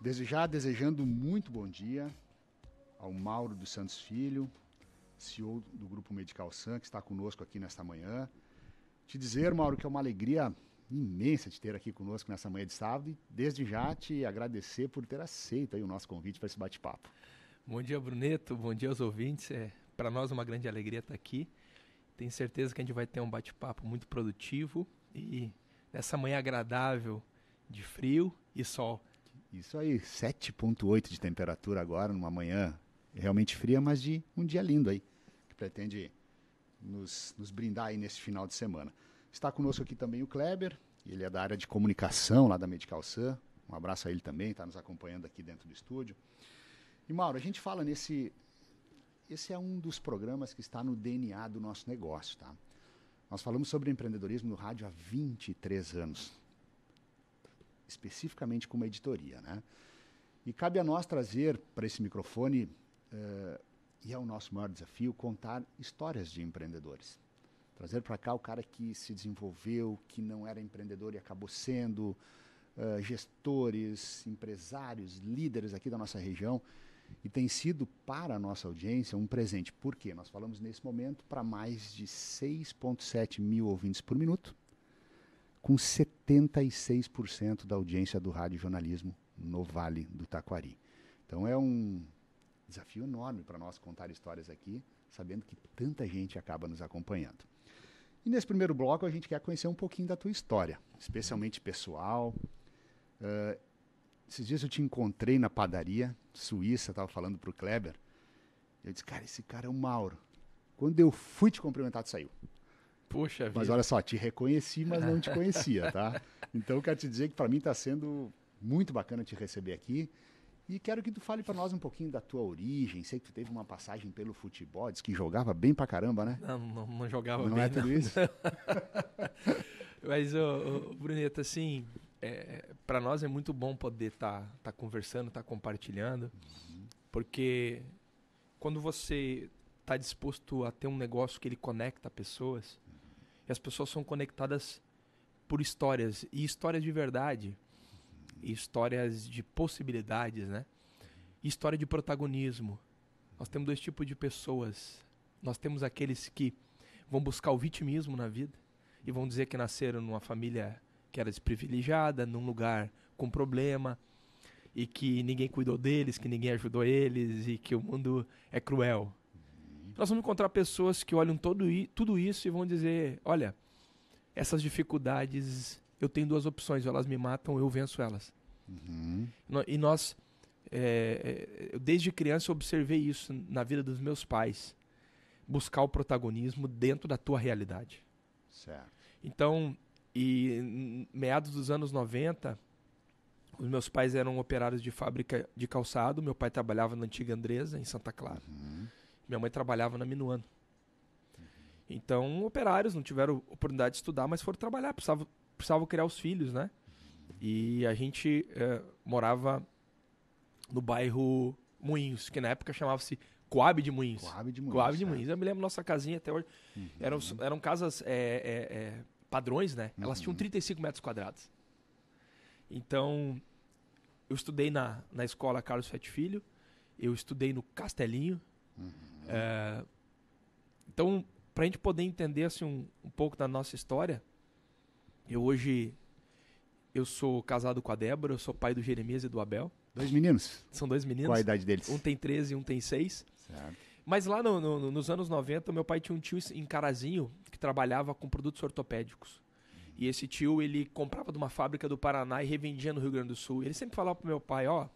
Desde já desejando muito bom dia ao Mauro dos Santos Filho, CEO do Grupo Medical San, que está conosco aqui nesta manhã. Te dizer, Mauro, que é uma alegria imensa te ter aqui conosco nessa manhã de sábado e desde já te agradecer por ter aceito o nosso convite para esse bate-papo. Bom dia, Bruneto. Bom dia aos ouvintes. É para nós é uma grande alegria estar aqui. Tenho certeza que a gente vai ter um bate-papo muito produtivo e nessa manhã agradável de frio e sol. Isso aí, 7,8 de temperatura agora, numa manhã realmente fria, mas de um dia lindo aí, que pretende nos, nos brindar aí nesse final de semana. Está conosco aqui também o Kleber, ele é da área de comunicação lá da Medical Sun. Um abraço a ele também, está nos acompanhando aqui dentro do estúdio. E Mauro, a gente fala nesse. Esse é um dos programas que está no DNA do nosso negócio, tá? Nós falamos sobre empreendedorismo no rádio há 23 anos especificamente com uma editoria. Né? E cabe a nós trazer para esse microfone, eh, e é o nosso maior desafio, contar histórias de empreendedores. Trazer para cá o cara que se desenvolveu, que não era empreendedor e acabou sendo, eh, gestores, empresários, líderes aqui da nossa região. E tem sido para a nossa audiência um presente. Por quê? Nós falamos nesse momento para mais de 6,7 mil ouvintes por minuto, com 70 86% da audiência do rádio jornalismo no Vale do Taquari. Então é um desafio enorme para nós contar histórias aqui, sabendo que tanta gente acaba nos acompanhando. E nesse primeiro bloco a gente quer conhecer um pouquinho da tua história, especialmente pessoal. Uh, esses dias eu te encontrei na padaria suíça, estava falando para o Kleber. Eu disse, cara, esse cara é o Mauro. Quando eu fui te cumprimentar, tu saiu. Poxa mas vida. Mas olha só, te reconheci, mas não te conhecia, tá? Então quero te dizer que para mim está sendo muito bacana te receber aqui. E quero que tu fale para nós um pouquinho da tua origem. Sei que tu teve uma passagem pelo futebol, diz que jogava bem pra caramba, né? Não, não, não jogava não bem. Não é tudo não. isso? Mas, ô, ô, Bruneta, assim, é, para nós é muito bom poder estar tá, tá conversando, estar tá compartilhando, uhum. porque quando você está disposto a ter um negócio que ele conecta pessoas, e as pessoas são conectadas por histórias, e histórias de verdade, e histórias de possibilidades, né? E história de protagonismo. Nós temos dois tipos de pessoas. Nós temos aqueles que vão buscar o vitimismo na vida e vão dizer que nasceram numa família que era desprivilegiada, num lugar com problema e que ninguém cuidou deles, que ninguém ajudou eles e que o mundo é cruel nós vamos encontrar pessoas que olham todo i, tudo isso e vão dizer: olha, essas dificuldades, eu tenho duas opções, elas me matam ou eu venço elas. Uhum. E nós, é, é desde criança, eu observei isso na vida dos meus pais. Buscar o protagonismo dentro da tua realidade. Certo. Então, e meados dos anos 90, os meus pais eram operários de fábrica de calçado. Meu pai trabalhava na antiga Andresa, em Santa Clara. Uhum. Minha mãe trabalhava na Minuano. Então, operários não tiveram oportunidade de estudar, mas foram trabalhar, precisavam, precisavam criar os filhos, né? E a gente é, morava no bairro Moinhos, que na época chamava-se Coab de Moinhos. Coab de Moinhos. Coab de tá. Moinhos. Eu me lembro nossa casinha até hoje. Uhum. Eram, eram casas é, padrões, né? Uhum. Elas tinham 35 uhum. metros quadrados. Então, eu estudei na, na escola Carlos Sete Filho, eu estudei no Castelinho, uhum. É, então, para a gente poder entender assim, um, um pouco da nossa história, eu hoje eu sou casado com a Débora, eu sou pai do Jeremias e do Abel. Dois meninos? São dois meninos. Qual a idade deles? Um tem 13 e um tem 6. Certo. Mas lá no, no, nos anos 90, meu pai tinha um tio em Carazinho que trabalhava com produtos ortopédicos. E esse tio, ele comprava de uma fábrica do Paraná e revendia no Rio Grande do Sul. Ele sempre falava pro meu pai, ó, oh,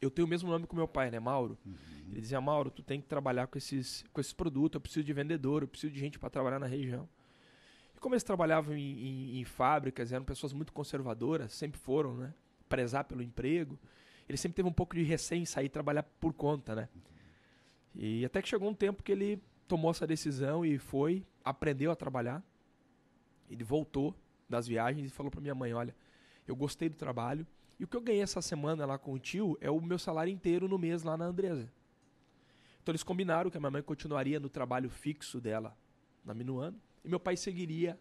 eu tenho o mesmo nome que meu pai, né, Mauro? Uhum. Ele dizia, Mauro, tu tem que trabalhar com esses, com esses produtos, eu preciso de vendedor, eu preciso de gente para trabalhar na região. E como eles trabalhavam em, em, em, fábricas, eram pessoas muito conservadoras, sempre foram, né? Prezar pelo emprego. Ele sempre teve um pouco de recém sair trabalhar por conta, né? E até que chegou um tempo que ele tomou essa decisão e foi, aprendeu a trabalhar. Ele voltou das viagens e falou para minha mãe, olha, eu gostei do trabalho, e o que eu ganhei essa semana lá com o tio é o meu salário inteiro no mês lá na Andresa. Então eles combinaram que a minha mãe continuaria no trabalho fixo dela na Minuano e meu pai seguiria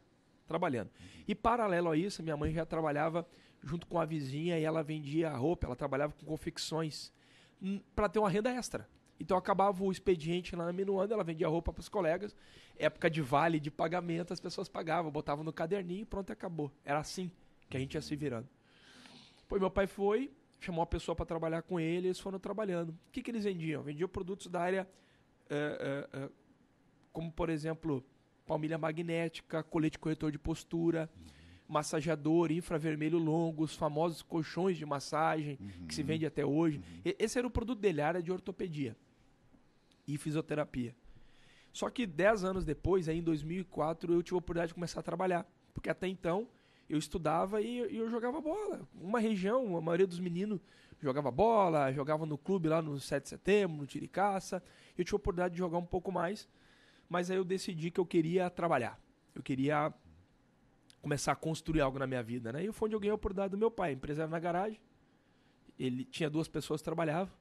trabalhando. E paralelo a isso, minha mãe já trabalhava junto com a vizinha e ela vendia roupa, ela trabalhava com confecções hum, para ter uma renda extra. Então acabava o expediente lá na Minuano, ela vendia roupa para os colegas. Época de vale de pagamento, as pessoas pagavam, botavam no caderninho e pronto, acabou. Era assim que a gente ia se virando. Pô, meu pai foi, chamou a pessoa para trabalhar com ele, eles foram trabalhando. O que, que eles vendiam? Vendiam produtos da área, é, é, é, como por exemplo, palmilha magnética, colete corretor de postura, uhum. massageador, infravermelho longo, os famosos colchões de massagem uhum. que se uhum. vende até hoje. Uhum. Esse era o produto dele, a área de ortopedia e fisioterapia. Só que 10 anos depois, aí em 2004, eu tive a oportunidade de começar a trabalhar, porque até então eu estudava e, e eu jogava bola. Uma região, a maioria dos meninos jogava bola, jogava no clube lá no 7 de setembro, no Tiricaça. Eu tive a oportunidade de jogar um pouco mais, mas aí eu decidi que eu queria trabalhar. Eu queria começar a construir algo na minha vida, né? E foi onde eu ganhei a oportunidade do meu pai, empresário na garagem. Ele tinha duas pessoas que trabalhavam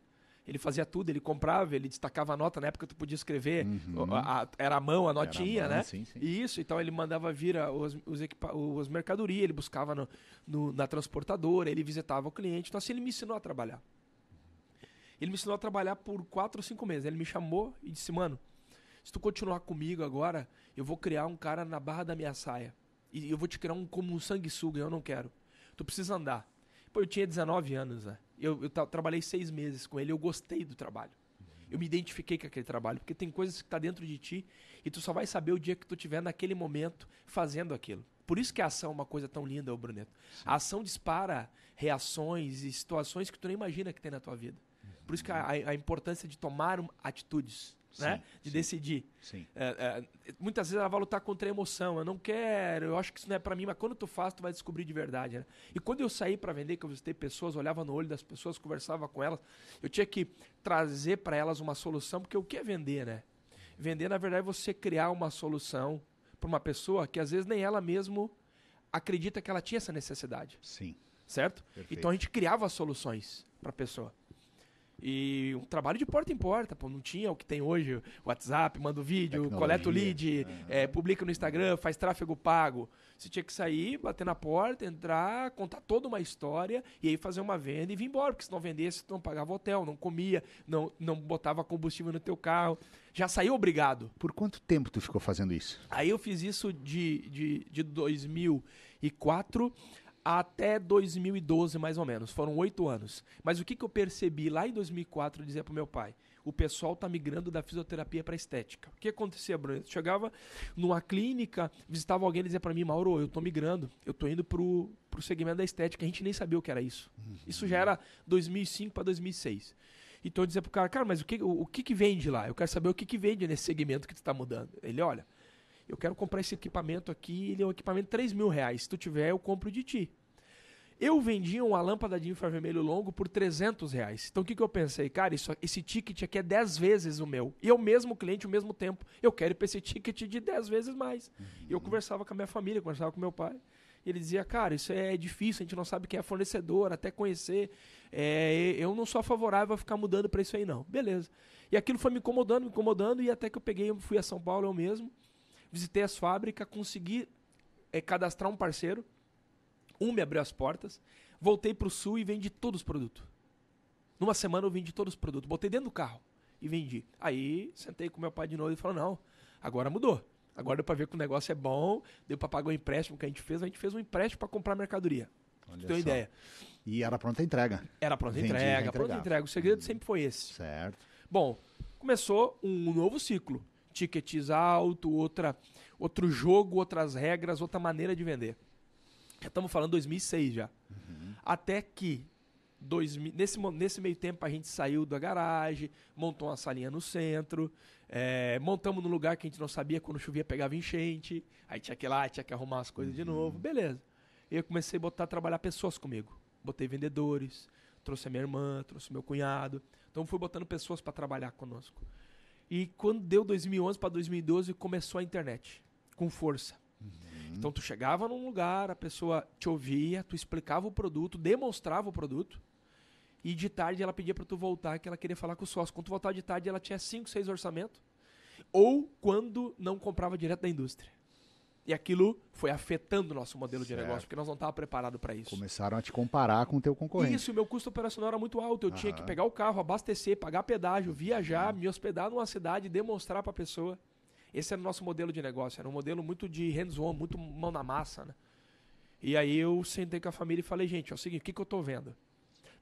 ele fazia tudo, ele comprava, ele destacava a nota. Na época tu podia escrever, uhum. a, a, era a mão, a notinha, a mão, né? Sim, sim. E isso, então ele mandava vir os, os, os mercadorias, ele buscava no, no, na transportadora, ele visitava o cliente. Então assim, ele me ensinou a trabalhar. Ele me ensinou a trabalhar por quatro ou cinco meses. Ele me chamou e disse, mano, se tu continuar comigo agora, eu vou criar um cara na barra da minha saia. E eu vou te criar um como um sanguessuga, eu não quero. Tu precisa andar. Pô, eu tinha 19 anos, né? eu, eu trabalhei seis meses com ele, eu gostei do trabalho. Eu me identifiquei com aquele trabalho, porque tem coisas que está dentro de ti e tu só vai saber o dia que tu tiver naquele momento fazendo aquilo. Por isso que a ação é uma coisa tão linda, o Bruneto. Sim. A ação dispara reações e situações que tu nem imagina que tem na tua vida. Por isso que a, a importância de tomar atitudes né? De sim, decidir. Sim. É, é, muitas vezes ela vai lutar tá contra a emoção. Eu não quero, eu acho que isso não é para mim, mas quando tu faz, tu vai descobrir de verdade. Né? E quando eu saí para vender, que eu visitei pessoas, olhava no olho das pessoas, conversava com elas, eu tinha que trazer para elas uma solução, porque o que é vender, né? Vender, na verdade, é você criar uma solução para uma pessoa que às vezes nem ela mesmo acredita que ela tinha essa necessidade. Sim. Certo? Perfeito. Então a gente criava soluções para a pessoa. E um trabalho de porta em porta, pô, não tinha o que tem hoje, WhatsApp, manda o vídeo, coleta o lead, uhum. é, publica no Instagram, faz tráfego pago. Você tinha que sair, bater na porta, entrar, contar toda uma história e aí fazer uma venda e vir embora, porque se não vendesse, não pagava hotel, não comia, não, não botava combustível no teu carro. Já saiu obrigado. Por quanto tempo tu ficou fazendo isso? Aí eu fiz isso de, de, de 2004 até 2012, mais ou menos. Foram oito anos. Mas o que, que eu percebi lá em 2004, eu dizia pro meu pai, o pessoal tá migrando da fisioterapia para estética. O que acontecia, Bruno? Eu chegava numa clínica, visitava alguém e dizia para mim, Mauro, eu tô migrando, eu tô indo pro, pro segmento da estética. A gente nem sabia o que era isso. Uhum. Isso já era 2005 para 2006. Então eu dizia pro cara, cara, mas o que, o, o que que vende lá? Eu quero saber o que que vende nesse segmento que tu está mudando. Ele, olha eu quero comprar esse equipamento aqui, ele é um equipamento de 3 mil reais, se tu tiver eu compro de ti. Eu vendia uma lâmpada de infravermelho longo por 300 reais. Então o que, que eu pensei? Cara, isso, esse ticket aqui é 10 vezes o meu. E eu é mesmo cliente, o mesmo tempo. Eu quero para esse ticket de 10 vezes mais. Uhum. Eu conversava com a minha família, conversava com meu pai. E ele dizia, cara, isso é difícil, a gente não sabe quem é fornecedor, até conhecer. É, eu não sou favorável a ficar mudando para isso aí, não. Beleza. E aquilo foi me incomodando, me incomodando, e até que eu peguei, fui a São Paulo eu mesmo visitei as fábricas, consegui é, cadastrar um parceiro, um me abriu as portas, voltei para o sul e vendi todos os produtos. Numa semana eu vendi todos os produtos, botei dentro do carro e vendi. Aí sentei com meu pai de novo e falou: não, agora mudou. Agora deu para ver que o negócio é bom, deu para pagar o empréstimo que a gente fez, a gente fez um empréstimo para comprar mercadoria. Olha tem uma ideia. E era pronta entrega. Era pronta a entrega, pronta entrega. O segredo hum. sempre foi esse. Certo. Bom, começou um novo ciclo tickets alto, outra, outro jogo, outras regras, outra maneira de vender. Já estamos falando 2006 já. Uhum. Até que dois, nesse, nesse meio tempo a gente saiu da garagem, montou uma salinha no centro, é, montamos num lugar que a gente não sabia quando chovia pegava enchente, aí tinha que ir lá, tinha que arrumar as coisas uhum. de novo, beleza. E eu comecei a botar a trabalhar pessoas comigo. Botei vendedores, trouxe a minha irmã, trouxe meu cunhado. Então fui botando pessoas para trabalhar conosco. E quando deu 2011 para 2012, começou a internet com força. Uhum. Então tu chegava num lugar, a pessoa te ouvia, tu explicava o produto, demonstrava o produto. E de tarde ela pedia para tu voltar, que ela queria falar com o sócio. Quando tu voltava de tarde, ela tinha 5, 6 orçamentos. Ou quando não comprava direto da indústria. E aquilo foi afetando o nosso modelo certo. de negócio, porque nós não estávamos preparados para isso. Começaram a te comparar com o teu concorrente. Isso, o meu custo operacional era muito alto. Eu Aham. tinha que pegar o carro, abastecer, pagar pedágio, viajar, Aham. me hospedar numa cidade, demonstrar para a pessoa. Esse era o nosso modelo de negócio. Era um modelo muito de hands-on, muito mão na massa. Né? E aí eu sentei com a família e falei, gente, é o seguinte, o que, que eu estou vendo?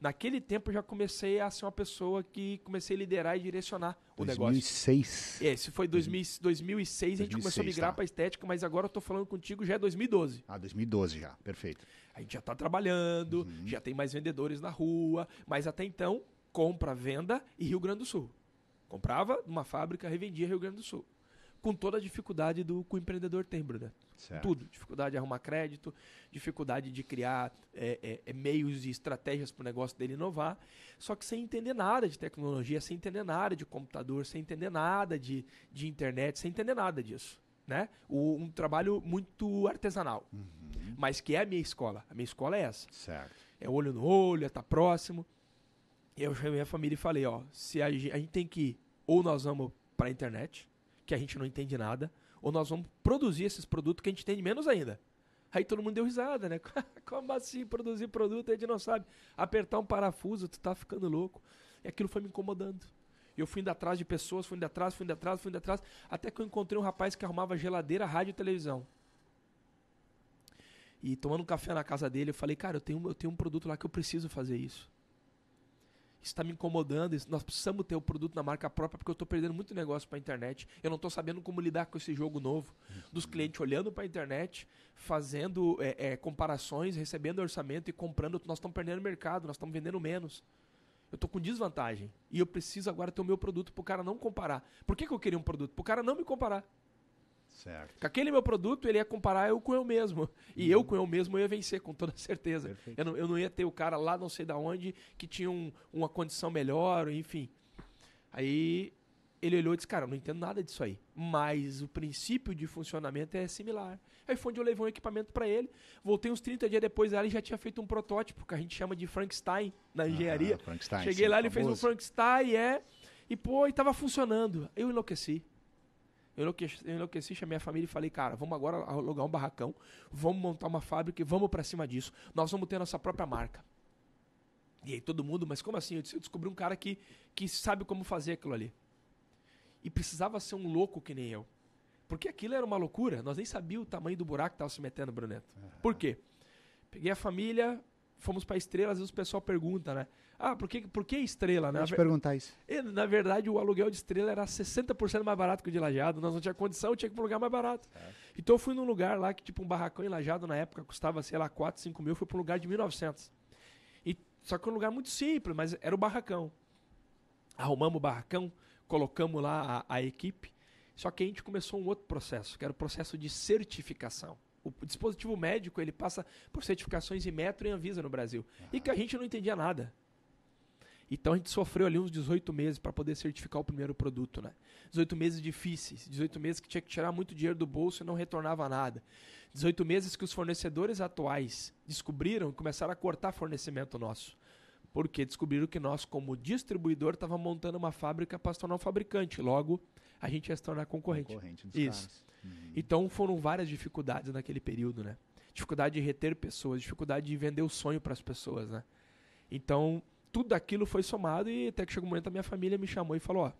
naquele tempo eu já comecei a ser uma pessoa que comecei a liderar e direcionar 2006. o negócio. 2006. É, Esse foi 2000, 2006, 2006, a gente começou a migrar tá. para estética, mas agora eu tô falando contigo já é 2012. Ah, 2012 já, perfeito. A gente já está trabalhando, uhum. já tem mais vendedores na rua, mas até então compra, venda e Rio Grande do Sul. Comprava numa fábrica, revendia Rio Grande do Sul com toda a dificuldade do que o empreendedor tem, Bruno. Tudo. Dificuldade de arrumar crédito, dificuldade de criar é, é, é meios e estratégias para o negócio dele inovar. Só que sem entender nada de tecnologia, sem entender nada de computador, sem entender nada de, de internet, sem entender nada disso. Né? O, um trabalho muito artesanal. Uhum. Mas que é a minha escola. A minha escola é essa. Certo. É olho no olho, é estar tá próximo. Eu chamei a família e falei, ó, se a, a gente tem que ir, ou nós vamos para a internet, que a gente não entende nada, ou nós vamos produzir esses produtos que a gente entende menos ainda. Aí todo mundo deu risada, né? Como assim produzir produto? A gente não sabe. Apertar um parafuso, tu tá ficando louco. E aquilo foi me incomodando. Eu fui indo atrás de pessoas, fui indo atrás, fui indo atrás, fui indo atrás, até que eu encontrei um rapaz que arrumava geladeira, rádio e televisão. E tomando um café na casa dele, eu falei, cara, eu tenho, eu tenho um produto lá que eu preciso fazer isso está me incomodando, nós precisamos ter o produto na marca própria porque eu estou perdendo muito negócio para a internet. Eu não estou sabendo como lidar com esse jogo novo. Dos uhum. clientes olhando para a internet, fazendo é, é, comparações, recebendo orçamento e comprando. Nós estamos perdendo mercado, nós estamos vendendo menos. Eu estou com desvantagem. E eu preciso agora ter o meu produto para o cara não comparar. Por que, que eu queria um produto? Para o cara não me comparar. Certo. Com aquele meu produto, ele ia comparar eu com eu mesmo. E uhum. eu com eu mesmo eu ia vencer, com toda certeza. Eu não, eu não ia ter o cara lá, não sei da onde, que tinha um, uma condição melhor, enfim. Aí ele olhou e disse, cara, eu não entendo nada disso aí. Mas o princípio de funcionamento é similar. Aí foi onde eu levei um equipamento para ele. Voltei uns 30 dias depois, ele já tinha feito um protótipo, que a gente chama de Frankenstein na ah, engenharia. Ah, Cheguei sim, lá, ele fez um Frankenstein, é... E, pô, e tava funcionando. Eu enlouqueci. Eu enlouqueci, eu enlouqueci, chamei a família e falei, cara, vamos agora alugar um barracão, vamos montar uma fábrica e vamos para cima disso. Nós vamos ter a nossa própria marca. E aí todo mundo, mas como assim? Eu descobri um cara que, que sabe como fazer aquilo ali. E precisava ser um louco que nem eu. Porque aquilo era uma loucura. Nós nem sabíamos o tamanho do buraco que estava se metendo, Bruneto. Uhum. Por quê? Peguei a família, fomos para estrela, às vezes o pessoal pergunta, né? Ah, por que, por que estrela, né? Eu perguntar isso. É, na verdade, o aluguel de estrela era 60% mais barato que o de lajado. Nós não tinha condição, tinha que ir pra um lugar mais barato. É. Então eu fui num lugar lá que, tipo, um barracão em lajado na época custava, sei lá, 4, 5 mil, foi pra um lugar de 1.900. E, só que um lugar muito simples, mas era o barracão. Arrumamos o barracão, colocamos lá a, a equipe. Só que a gente começou um outro processo, que era o processo de certificação. O dispositivo médico ele passa por certificações e metro e Anvisa no Brasil. E que a gente não entendia nada. Então a gente sofreu ali uns 18 meses para poder certificar o primeiro produto, né? 18 meses difíceis, 18 meses que tinha que tirar muito dinheiro do bolso e não retornava nada. 18 meses que os fornecedores atuais descobriram e começaram a cortar fornecimento nosso. Porque descobriram que nós, como distribuidor, estava montando uma fábrica para se tornar um fabricante. Logo, a gente ia se tornar concorrente. concorrente Isso. Caras. Uhum. Então foram várias dificuldades naquele período, né? Dificuldade de reter pessoas, dificuldade de vender o sonho para as pessoas, né? Então tudo aquilo foi somado e até que chegou um momento a minha família me chamou e falou: ó,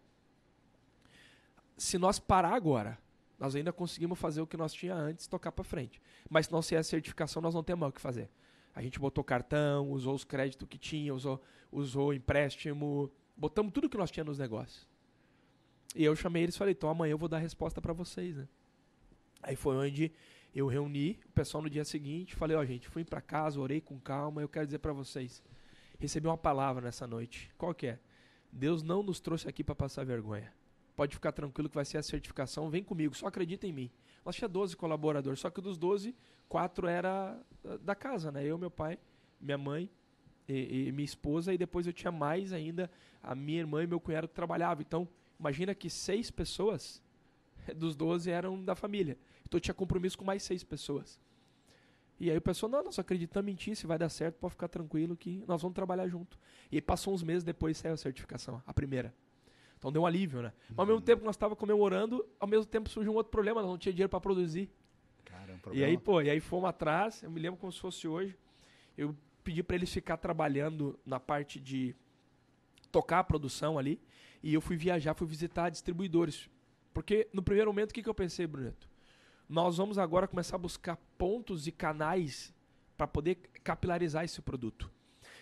se nós parar agora, nós ainda conseguimos fazer o que nós tinha antes, tocar para frente. Mas se não ser a certificação, nós não temos o que fazer. A gente botou cartão, usou os créditos que tinha, usou, usou empréstimo, botamos tudo que nós tinha nos negócios. E eu chamei eles e falei: então amanhã eu vou dar a resposta para vocês, né? Aí foi onde eu reuni o pessoal no dia seguinte, falei, ó, oh, gente, fui para casa, orei com calma, eu quero dizer para vocês, recebi uma palavra nessa noite. Qual que é? Deus não nos trouxe aqui para passar vergonha. Pode ficar tranquilo que vai ser a certificação, vem comigo, só acredita em mim. Nós tinha 12 colaboradores, só que dos 12, quatro era ah, da casa, né? Eu, meu pai, minha mãe e, e minha esposa, e depois eu tinha mais ainda a minha irmã e meu cunhado que trabalhavam. Então, imagina que seis pessoas dos 12 eram da família. Então eu tinha compromisso com mais seis pessoas. E aí o pessoal, não, nós acreditamos em ti, se vai dar certo, pode ficar tranquilo que nós vamos trabalhar junto. E aí passou uns meses depois saiu a certificação, a primeira. Então deu um alívio, né? Mas ao mesmo uhum. tempo que nós estávamos comemorando, ao mesmo tempo surgiu um outro problema, nós não tinha dinheiro para produzir. Cara, é um problema. E aí, pô, e aí fomos atrás, eu me lembro como se fosse hoje. Eu pedi para eles ficar trabalhando na parte de tocar a produção ali. E eu fui viajar, fui visitar distribuidores. Porque no primeiro momento, o que, que eu pensei, Bruneto? Nós vamos agora começar a buscar pontos e canais para poder capilarizar esse produto.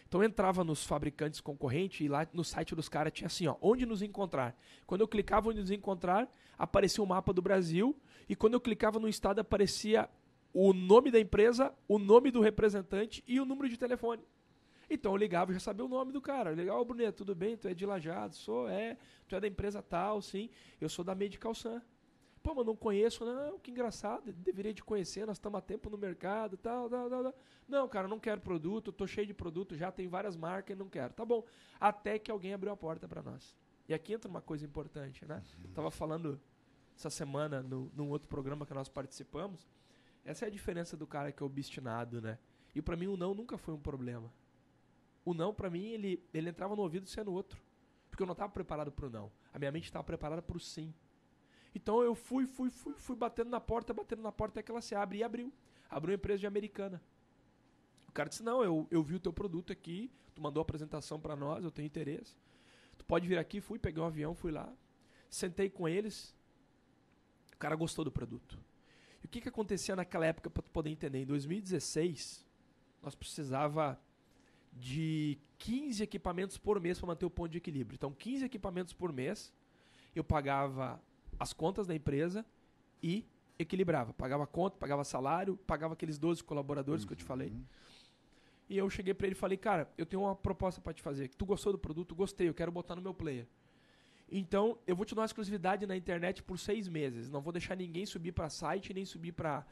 Então eu entrava nos fabricantes concorrentes e lá no site dos caras tinha assim, ó, onde nos encontrar. Quando eu clicava onde nos encontrar, aparecia o um mapa do Brasil e quando eu clicava no estado aparecia o nome da empresa, o nome do representante e o número de telefone. Então eu ligava e já sabia o nome do cara. Legal, oh, Brunet, tudo bem? Tu é de Lajado? Sou, é. Tu é da empresa tal, sim. Eu sou da Medical Sun. Pô, mas não conheço, não, né? ah, que engraçado, deveria de conhecer, nós estamos há tempo no mercado, tal, tal, tal, tal. Não, cara, não quero produto, Estou cheio de produto, já tem várias marcas e não quero. Tá bom. Até que alguém abriu a porta para nós. E aqui entra uma coisa importante, né? Estava uhum. tava falando essa semana no, num outro programa que nós participamos. Essa é a diferença do cara que é obstinado, né? E para mim o não nunca foi um problema. O não para mim ele ele entrava no ouvido sendo outro, porque eu não estava preparado para o não. A minha mente estava preparada para o sim. Então eu fui, fui, fui, fui batendo na porta, batendo na porta até que ela se abre e abriu. Abriu uma empresa de americana. O cara disse: Não, eu, eu vi o teu produto aqui, tu mandou a apresentação para nós, eu tenho interesse. Tu pode vir aqui, fui, peguei um avião, fui lá, sentei com eles. O cara gostou do produto. E o que, que acontecia naquela época para tu poder entender? Em 2016, nós precisava de 15 equipamentos por mês para manter o ponto de equilíbrio. Então, 15 equipamentos por mês, eu pagava as contas da empresa e equilibrava. Pagava conta, pagava salário, pagava aqueles 12 colaboradores uhum. que eu te uhum. falei. E eu cheguei para ele e falei, cara, eu tenho uma proposta para te fazer. Tu gostou do produto? Gostei, eu quero botar no meu player. Então, eu vou te dar uma exclusividade na internet por seis meses. Não vou deixar ninguém subir para site, nem subir para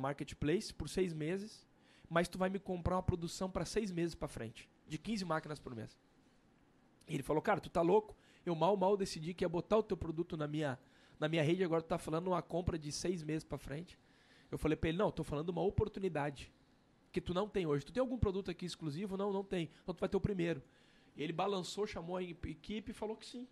marketplace por seis meses. Mas tu vai me comprar uma produção para seis meses para frente, de 15 máquinas por mês. E ele falou, cara, tu tá louco? Eu mal, mal decidi que ia botar o teu produto na minha, na minha rede, agora tu tá falando uma compra de seis meses para frente. Eu falei para ele, não, tô falando uma oportunidade que tu não tem hoje. Tu tem algum produto aqui exclusivo? Não, não tem. Então tu vai ter o primeiro. E ele balançou, chamou a equipe e falou que sim.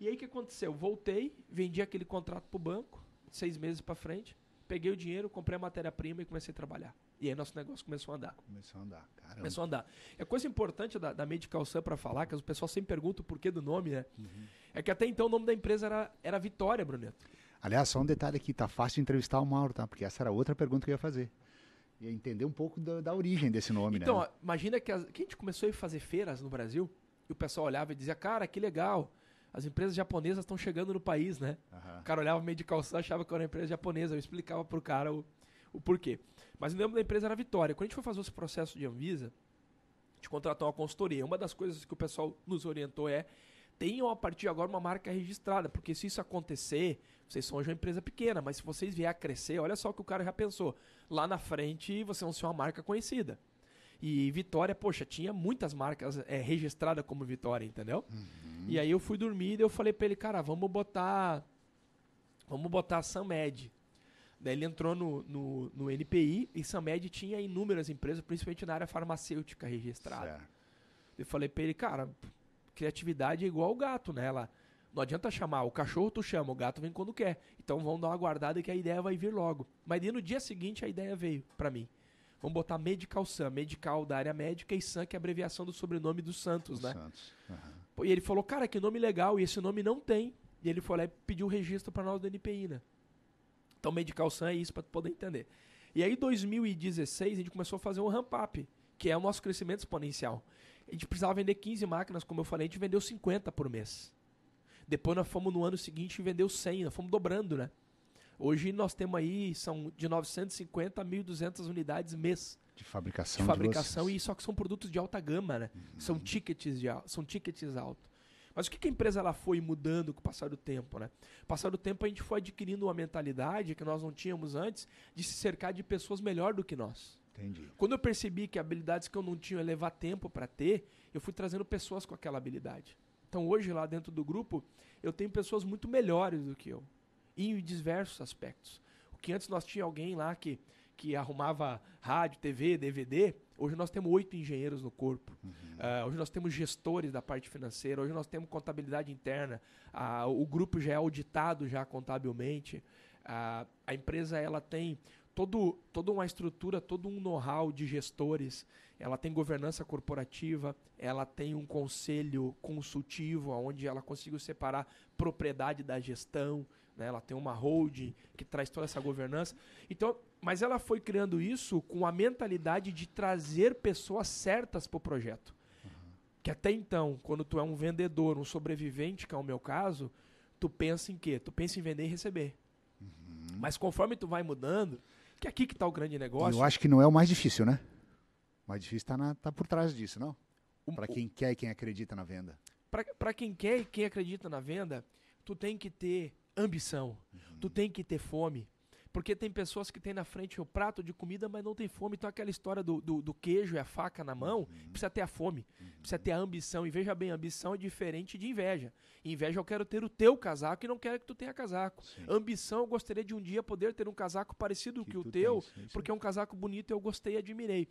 E aí o que aconteceu? Voltei, vendi aquele contrato pro banco, seis meses para frente, peguei o dinheiro, comprei a matéria-prima e comecei a trabalhar. E aí nosso negócio começou a andar. Começou a andar, caramba. Começou a andar. E é a coisa importante da, da Medical Sun para falar, que o pessoal sempre pergunta o porquê do nome, né? Uhum. É que até então o nome da empresa era, era Vitória, Bruneto. Aliás, só um detalhe aqui, tá fácil de entrevistar o Mauro, tá? Porque essa era outra pergunta que eu ia fazer. Ia é entender um pouco da, da origem desse nome, então, né? Então, imagina que, as, que a gente começou a fazer feiras no Brasil e o pessoal olhava e dizia, cara, que legal as empresas japonesas estão chegando no país, né? Uhum. O cara olhava meio de calção, achava que era uma empresa japonesa. Eu explicava pro cara o, o porquê. Mas o nome da empresa era Vitória. Quando a gente foi fazer esse processo de Anvisa, a gente contratou uma consultoria. Uma das coisas que o pessoal nos orientou é tenham a partir de agora uma marca registrada, porque se isso acontecer, vocês são hoje uma empresa pequena, mas se vocês vier a crescer, olha só o que o cara já pensou. Lá na frente, você vão ser uma marca conhecida. E Vitória, poxa, tinha muitas marcas é, registradas como Vitória, entendeu? Uhum. E aí eu fui dormir e eu falei para ele, cara, vamos botar. Vamos botar Samed. Daí ele entrou no, no, no NPI e Samed tinha inúmeras empresas, principalmente na área farmacêutica registrada. Certo. Eu falei pra ele, cara, criatividade é igual o gato, né? Ela, não adianta chamar, o cachorro tu chama, o gato vem quando quer. Então vamos dar uma guardada que a ideia vai vir logo. Mas daí no dia seguinte a ideia veio para mim. Vamos botar Medical Sam, Medical da área médica e Sam, que é a abreviação do sobrenome do Santos, o né? Santos. Uhum. E ele falou, cara, que nome legal, e esse nome não tem. E ele foi lá e pediu o registro para nós do NPI, né? Então, Medical Sun é isso para poder entender. E aí, em 2016, a gente começou a fazer um ramp-up, que é o nosso crescimento exponencial. A gente precisava vender 15 máquinas, como eu falei, a gente vendeu 50 por mês. Depois nós fomos no ano seguinte e vendeu 100, nós fomos dobrando, né? Hoje nós temos aí, são de 950 a 1.200 unidades mês. De fabricação. De fabricação, de e só que são produtos de alta gama, né? Uhum. São tickets de, são tickets alto. Mas o que, que a empresa ela foi mudando com o passar do tempo, né? Passar do tempo a gente foi adquirindo uma mentalidade que nós não tínhamos antes de se cercar de pessoas melhor do que nós. Entendi. Quando eu percebi que habilidades que eu não tinha eu levar tempo para ter, eu fui trazendo pessoas com aquela habilidade. Então hoje lá dentro do grupo, eu tenho pessoas muito melhores do que eu, em diversos aspectos. O que antes nós tinha alguém lá que que arrumava rádio, TV, DVD, Hoje nós temos oito engenheiros no corpo. Uhum. Uh, hoje nós temos gestores da parte financeira. Hoje nós temos contabilidade interna. Uh, o grupo já é auditado já contabilmente. Uh, a empresa ela tem todo, toda uma estrutura, todo um know-how de gestores. Ela tem governança corporativa, ela tem um conselho consultivo, onde ela conseguiu separar propriedade da gestão, né? ela tem uma holding que traz toda essa governança. Então, mas ela foi criando isso com a mentalidade de trazer pessoas certas para o projeto. Uhum. Que até então, quando tu é um vendedor, um sobrevivente, que é o meu caso, tu pensa em quê? Tu pensa em vender e receber. Uhum. Mas conforme tu vai mudando, que é aqui que está o grande negócio. Eu acho que não é o mais difícil, né? O mais difícil está tá por trás disso, não? Para quem quer e quem acredita na venda. Para quem quer e quem acredita na venda, tu tem que ter ambição, uhum. tu tem que ter fome, porque tem pessoas que têm na frente o prato de comida, mas não tem fome. Então aquela história do, do, do queijo e a faca na mão, uhum. precisa ter a fome, uhum. precisa ter a ambição. E veja bem, ambição é diferente de inveja. Inveja eu quero ter o teu casaco e não quero que tu tenha casaco. Sim. Ambição, eu gostaria de um dia poder ter um casaco parecido que, o teu, tens, porque é um casaco bonito, e eu gostei e admirei.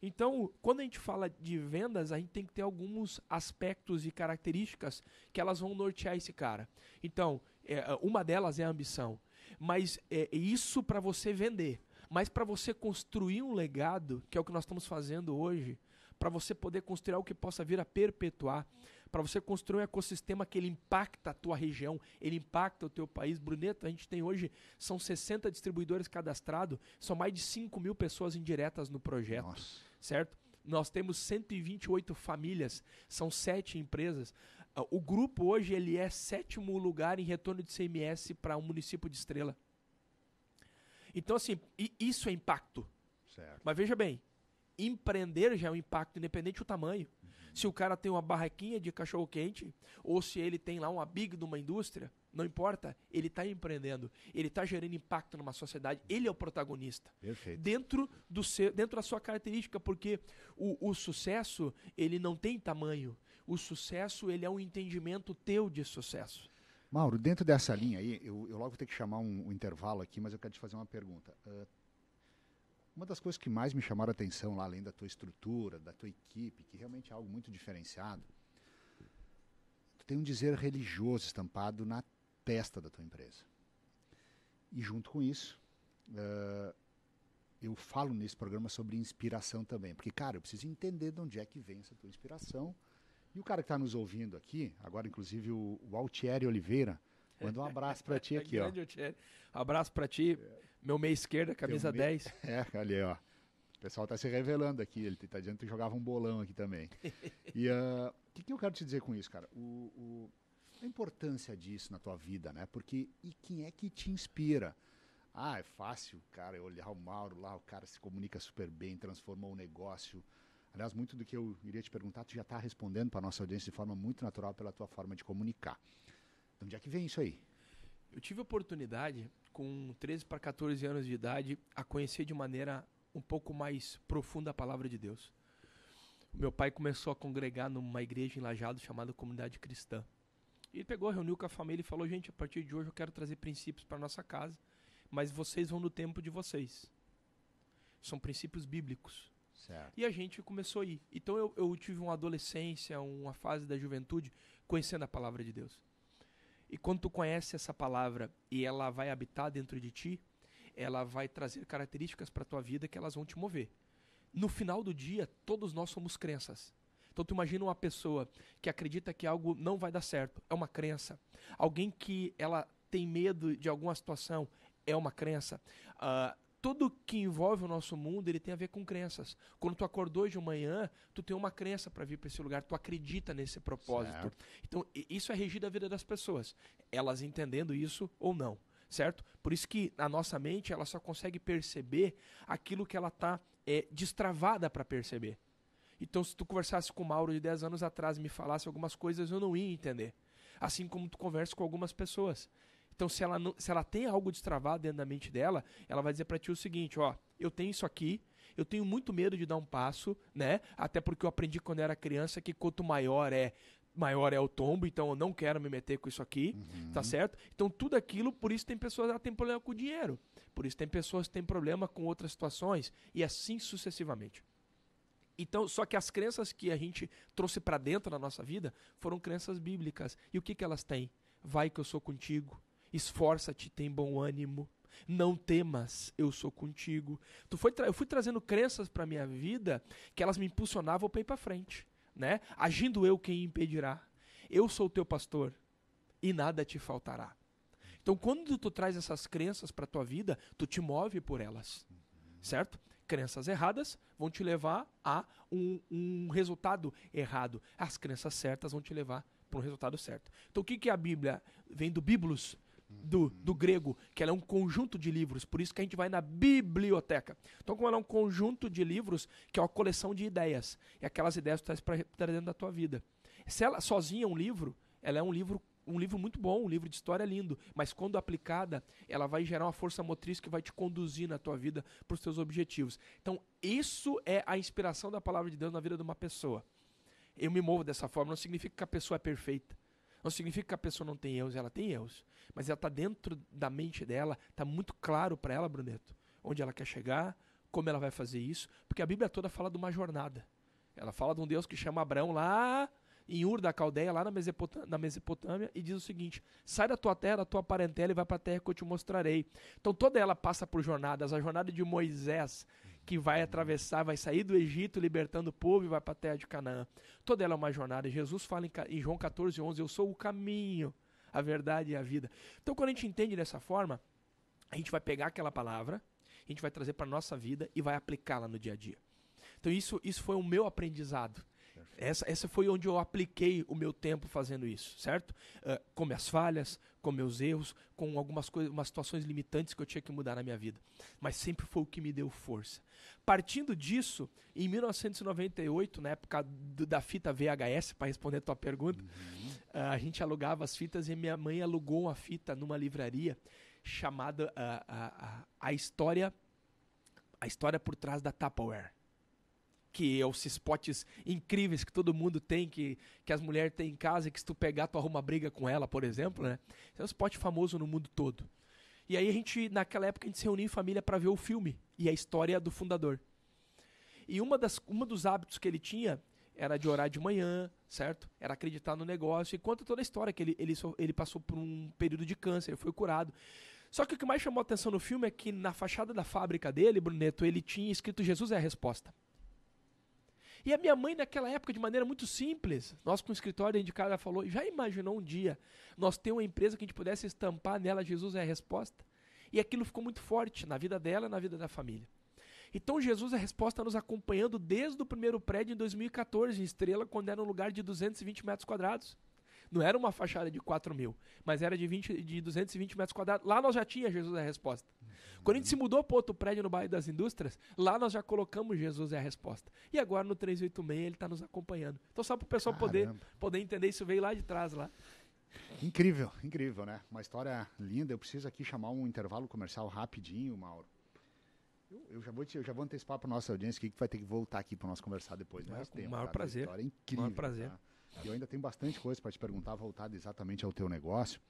Então, quando a gente fala de vendas, a gente tem que ter alguns aspectos e características que elas vão nortear esse cara. Então, é, uma delas é a ambição. Mas é, é isso para você vender. Mas para você construir um legado, que é o que nós estamos fazendo hoje, para você poder construir algo que possa vir a perpetuar, para você construir um ecossistema que ele impacta a tua região, ele impacta o teu país. Bruneto, a gente tem hoje, são 60 distribuidores cadastrados, são mais de 5 mil pessoas indiretas no projeto, Nossa. certo? Nós temos 128 famílias, são sete empresas. Ah, o grupo hoje ele é sétimo lugar em retorno de CMS para o um município de Estrela. Então, assim, isso é impacto. Certo. Mas veja bem, empreender já é um impacto, independente do tamanho. Uhum. Se o cara tem uma barraquinha de cachorro quente, ou se ele tem lá uma big de uma indústria, não importa, ele está empreendendo, ele está gerando impacto numa sociedade, ele é o protagonista. Perfeito. Dentro, do seu, dentro da sua característica, porque o, o sucesso ele não tem tamanho, o sucesso ele é um entendimento teu de sucesso. Mauro, dentro dessa linha aí, eu, eu logo vou ter que chamar um, um, intervalo aqui, mas eu quero te fazer uma pergunta. Uh, uma das coisas que mais me chamaram a atenção lá, além da tua estrutura, da tua equipe, que realmente é algo muito diferenciado, tu tem um dizer religioso estampado na testa da tua empresa. E junto com isso, uh, eu falo nesse programa sobre inspiração também, porque, cara, eu preciso entender de onde é que vem essa tua inspiração, e o cara que está nos ouvindo aqui, agora inclusive o, o Altieri Oliveira, manda um abraço para ti aqui, ó. Abraço para ti, meu meio esquerda, camisa meio... 10. É, ali, ó. O pessoal está se revelando aqui, ele está dizendo que jogava um bolão aqui também. E ah, o uh, que, que, eu quero te dizer com isso, cara? O, o, a importância disso na tua vida, né? Porque, e quem é que te inspira? Ah, é fácil, cara, é olhar o Mauro lá, o cara se comunica super bem, transformou o negócio, Aliás, muito do que eu iria te perguntar, tu já está respondendo para a nossa audiência de forma muito natural pela tua forma de comunicar. De onde é que vem isso aí? Eu tive a oportunidade, com 13 para 14 anos de idade, a conhecer de maneira um pouco mais profunda a palavra de Deus. O meu pai começou a congregar numa igreja em Lajado chamada Comunidade Cristã. Ele pegou, reuniu com a família e falou: gente, a partir de hoje eu quero trazer princípios para nossa casa, mas vocês vão no tempo de vocês. São princípios bíblicos. Certo. E a gente começou a ir. Então eu, eu tive uma adolescência, uma fase da juventude, conhecendo a palavra de Deus. E quando tu conhece essa palavra e ela vai habitar dentro de ti, ela vai trazer características para a tua vida que elas vão te mover. No final do dia, todos nós somos crenças. Então tu imagina uma pessoa que acredita que algo não vai dar certo, é uma crença. Alguém que ela tem medo de alguma situação, é uma crença. Uh, tudo que envolve o nosso mundo, ele tem a ver com crenças. Quando tu acordou hoje de manhã, tu tem uma crença para vir para esse lugar, tu acredita nesse propósito. Certo. Então, isso é regido a vida das pessoas, elas entendendo isso ou não, certo? Por isso que a nossa mente, ela só consegue perceber aquilo que ela está é, destravada para perceber. Então, se tu conversasse com o Mauro de 10 anos atrás e me falasse algumas coisas, eu não ia entender. Assim como tu conversa com algumas pessoas. Então, se ela, não, se ela tem algo destravado dentro da mente dela, ela vai dizer para ti o seguinte, ó, eu tenho isso aqui, eu tenho muito medo de dar um passo, né? Até porque eu aprendi quando era criança que quanto maior é, maior é o tombo, então eu não quero me meter com isso aqui, uhum. tá certo? Então tudo aquilo, por isso tem pessoas que ah, têm problema com o dinheiro, por isso tem pessoas que têm problema com outras situações e assim sucessivamente. Então, só que as crenças que a gente trouxe para dentro da nossa vida foram crenças bíblicas. E o que que elas têm? Vai que eu sou contigo, Esforça-te, tem bom ânimo. Não temas, eu sou contigo. Tu foi eu fui trazendo crenças para minha vida que elas me impulsionavam para ir para frente, né? Agindo eu quem impedirá. Eu sou o teu pastor e nada te faltará. Então, quando tu traz essas crenças para tua vida, tu te move por elas, certo? Crenças erradas vão te levar a um, um resultado errado. As crenças certas vão te levar para um resultado certo. Então, o que, que é a Bíblia? Vem do Biblos, do, do grego, que ela é um conjunto de livros, por isso que a gente vai na biblioteca. Então, como ela é um conjunto de livros, que é uma coleção de ideias, e aquelas ideias que tu traz dentro da tua vida. Se ela sozinha é um livro, ela é um livro um livro muito bom, um livro de história lindo, mas quando aplicada, ela vai gerar uma força motriz que vai te conduzir na tua vida para os teus objetivos. Então, isso é a inspiração da palavra de Deus na vida de uma pessoa. Eu me movo dessa forma, não significa que a pessoa é perfeita. Não significa que a pessoa não tem erros, ela tem erros. Mas ela está dentro da mente dela, está muito claro para ela, Bruneto, onde ela quer chegar, como ela vai fazer isso, porque a Bíblia toda fala de uma jornada. Ela fala de um Deus que chama Abraão lá em Ur da Caldeia, lá na Mesopotâmia, na Mesopotâmia, e diz o seguinte: sai da tua terra, da tua parentela e vai para a terra que eu te mostrarei. Então toda ela passa por jornadas. A jornada de Moisés que vai atravessar, vai sair do Egito libertando o povo e vai para a terra de Canaã. Toda ela é uma jornada. Jesus fala em, em João 14, 11, eu sou o caminho, a verdade e a vida. Então quando a gente entende dessa forma, a gente vai pegar aquela palavra, a gente vai trazer para nossa vida e vai aplicá-la no dia a dia. Então isso, isso foi o meu aprendizado essa, essa foi onde eu apliquei o meu tempo fazendo isso, certo? Uh, com minhas falhas, com meus erros, com algumas coisas, umas situações limitantes que eu tinha que mudar na minha vida. Mas sempre foi o que me deu força. Partindo disso, em 1998, na época do, da fita VHS, para responder a tua pergunta, uhum. uh, a gente alugava as fitas e minha mãe alugou uma fita numa livraria chamada uh, ah, a, a História a História por Trás da Tupperware que é os potes incríveis que todo mundo tem, que, que as mulheres têm em casa, que se tu pegar, tu arruma briga com ela, por exemplo, né? Esse é um spot famoso no mundo todo. E aí a gente, naquela época, a gente se reuniu em família para ver o filme e a história do fundador. E uma, das, uma dos hábitos que ele tinha era de orar de manhã, certo? Era acreditar no negócio e conta toda a história que ele, ele, ele passou por um período de câncer, foi curado. Só que o que mais chamou a atenção no filme é que na fachada da fábrica dele, Bruneto, ele tinha escrito Jesus é a resposta. E a minha mãe, naquela época, de maneira muito simples, nós com o escritório indicado, ela falou: já imaginou um dia nós ter uma empresa que a gente pudesse estampar nela Jesus é a resposta? E aquilo ficou muito forte na vida dela e na vida da família. Então Jesus é a resposta nos acompanhando desde o primeiro prédio em 2014, em Estrela, quando era um lugar de 220 metros quadrados. Não era uma fachada de 4 mil, mas era de, 20, de 220 metros quadrados. Lá nós já tinha Jesus é a Resposta. Quando a gente se mudou para outro prédio no bairro das Indústrias, lá nós já colocamos Jesus é a Resposta. E agora no 386 ele está nos acompanhando. Então só para o pessoal poder, poder entender, isso veio lá de trás lá. Incrível, incrível, né? Uma história linda. Eu preciso aqui chamar um intervalo comercial rapidinho, Mauro. Eu, eu, já, vou te, eu já vou antecipar para nossa audiência que vai ter que voltar aqui para nós conversar depois. É, mas é, o maior prazer. incrível, maior prazer. Tá? eu ainda tenho bastante coisa para te perguntar voltada exatamente ao teu negócio.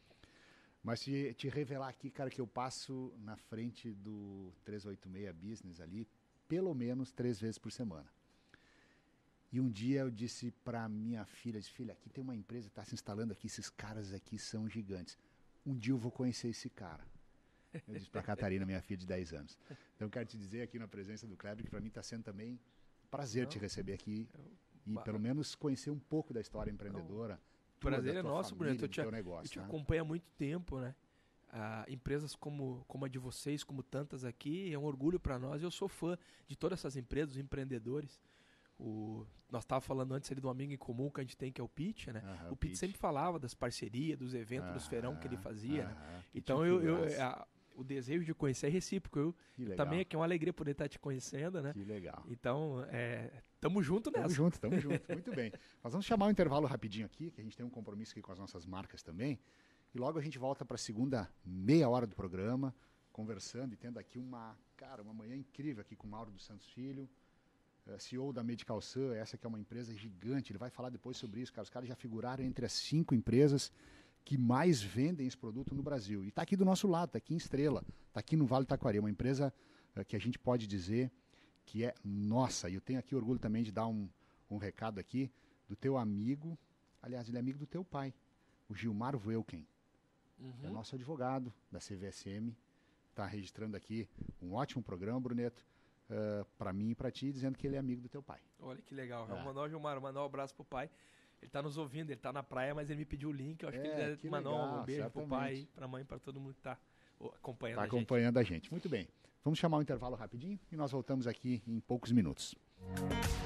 Mas se te revelar aqui, cara, que eu passo na frente do 386 Business ali pelo menos três vezes por semana. E um dia eu disse para minha filha, disse, filha, aqui tem uma empresa que está se instalando aqui, esses caras aqui são gigantes. Um dia eu vou conhecer esse cara. Eu disse para Catarina, minha filha de 10 anos. Então eu quero te dizer aqui na presença do Kleber que para mim está sendo também prazer te receber aqui eu... É e bah. pelo menos conhecer um pouco da história empreendedora. O prazer é nosso, família, Bruno. Eu te, negócio, eu te né? acompanho há muito tempo, né? Ah, empresas como, como a de vocês, como tantas aqui, é um orgulho para nós. Eu sou fã de todas essas empresas, os empreendedores. O, nós estávamos falando antes ali do amigo em comum que a gente tem, que é o Pitt, né? o Pitt sempre falava das parcerias, dos eventos, aham, dos ah, feirão que ele fazia. né? Então eu, eu o desejo de conhecer é recíproco. Eu, eu também aqui é uma alegria poder estar te conhecendo, né? Que legal. Então, é, tamo junto nessa. Tamo junto, tamo junto. Muito bem. Nós vamos chamar um intervalo rapidinho aqui, que a gente tem um compromisso aqui com as nossas marcas também. E logo a gente volta para a segunda meia hora do programa, conversando e tendo aqui uma, cara, uma manhã incrível aqui com o Mauro dos Santos Filho, é, CEO da Medical Sun, essa que é uma empresa gigante. Ele vai falar depois sobre isso, cara. Os caras já figuraram entre as cinco empresas que mais vendem esse produto no Brasil. E está aqui do nosso lado, está aqui em Estrela, está aqui no Vale Taquari, é uma empresa eh, que a gente pode dizer que é nossa. E eu tenho aqui orgulho também de dar um, um recado aqui do teu amigo, aliás, ele é amigo do teu pai, o Gilmar Welken. É uhum. É nosso advogado da CVSM, está registrando aqui um ótimo programa, Bruneto. Uh, eh, para mim e para ti, dizendo que ele é amigo do teu pai. Olha que legal. É. Vamos Gilmar, mandar um abraço pro pai. Ele tá nos ouvindo, ele tá na praia, mas ele me pediu o link. Eu acho é, que ele é, deve que mandar legal, um beijo certamente. pro pai, pra mãe, pra todo mundo que tá acompanhando tá a acompanhando gente. a gente. Muito bem. Vamos chamar o um intervalo rapidinho e nós voltamos aqui em poucos minutos. Música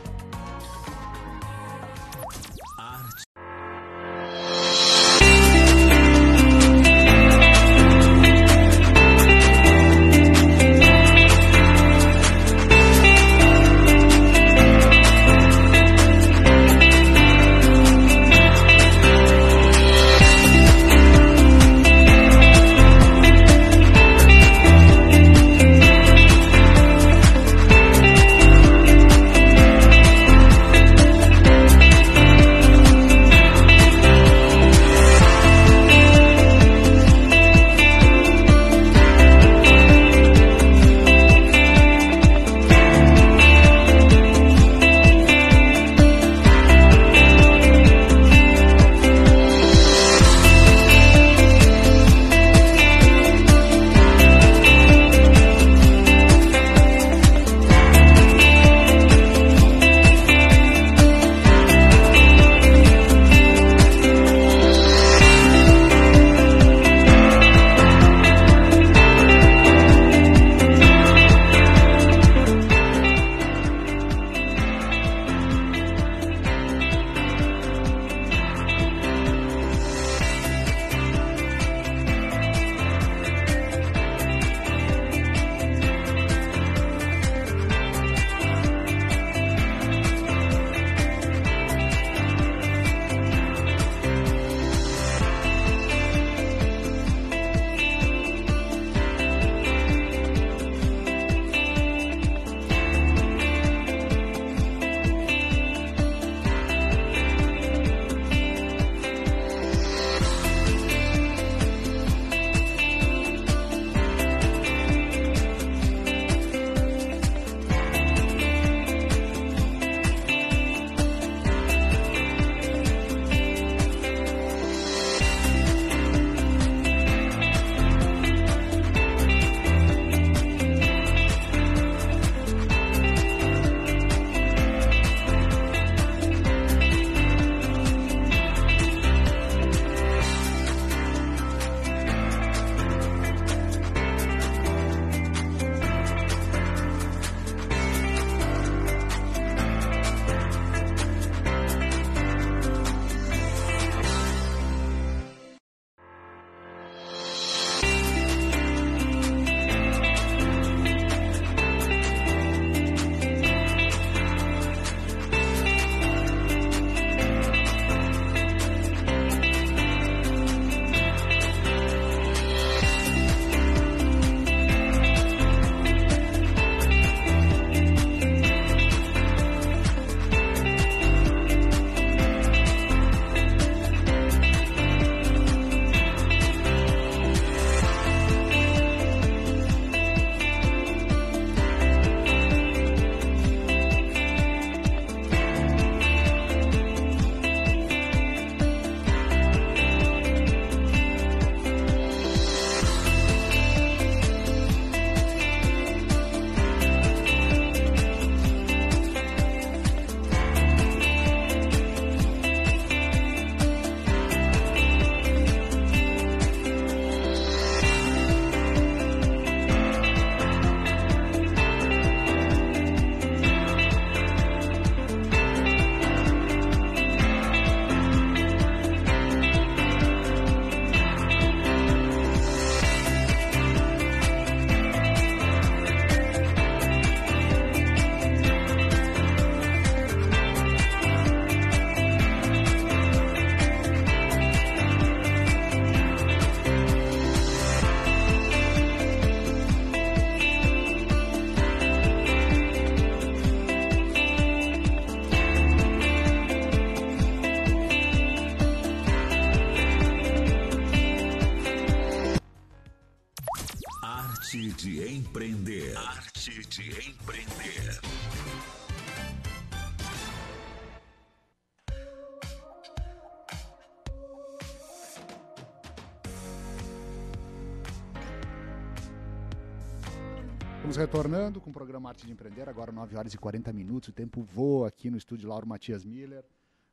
Estamos retornando com o programa Arte de Empreender, agora 9 horas e 40 minutos. O tempo voa aqui no estúdio Lauro Matias Miller,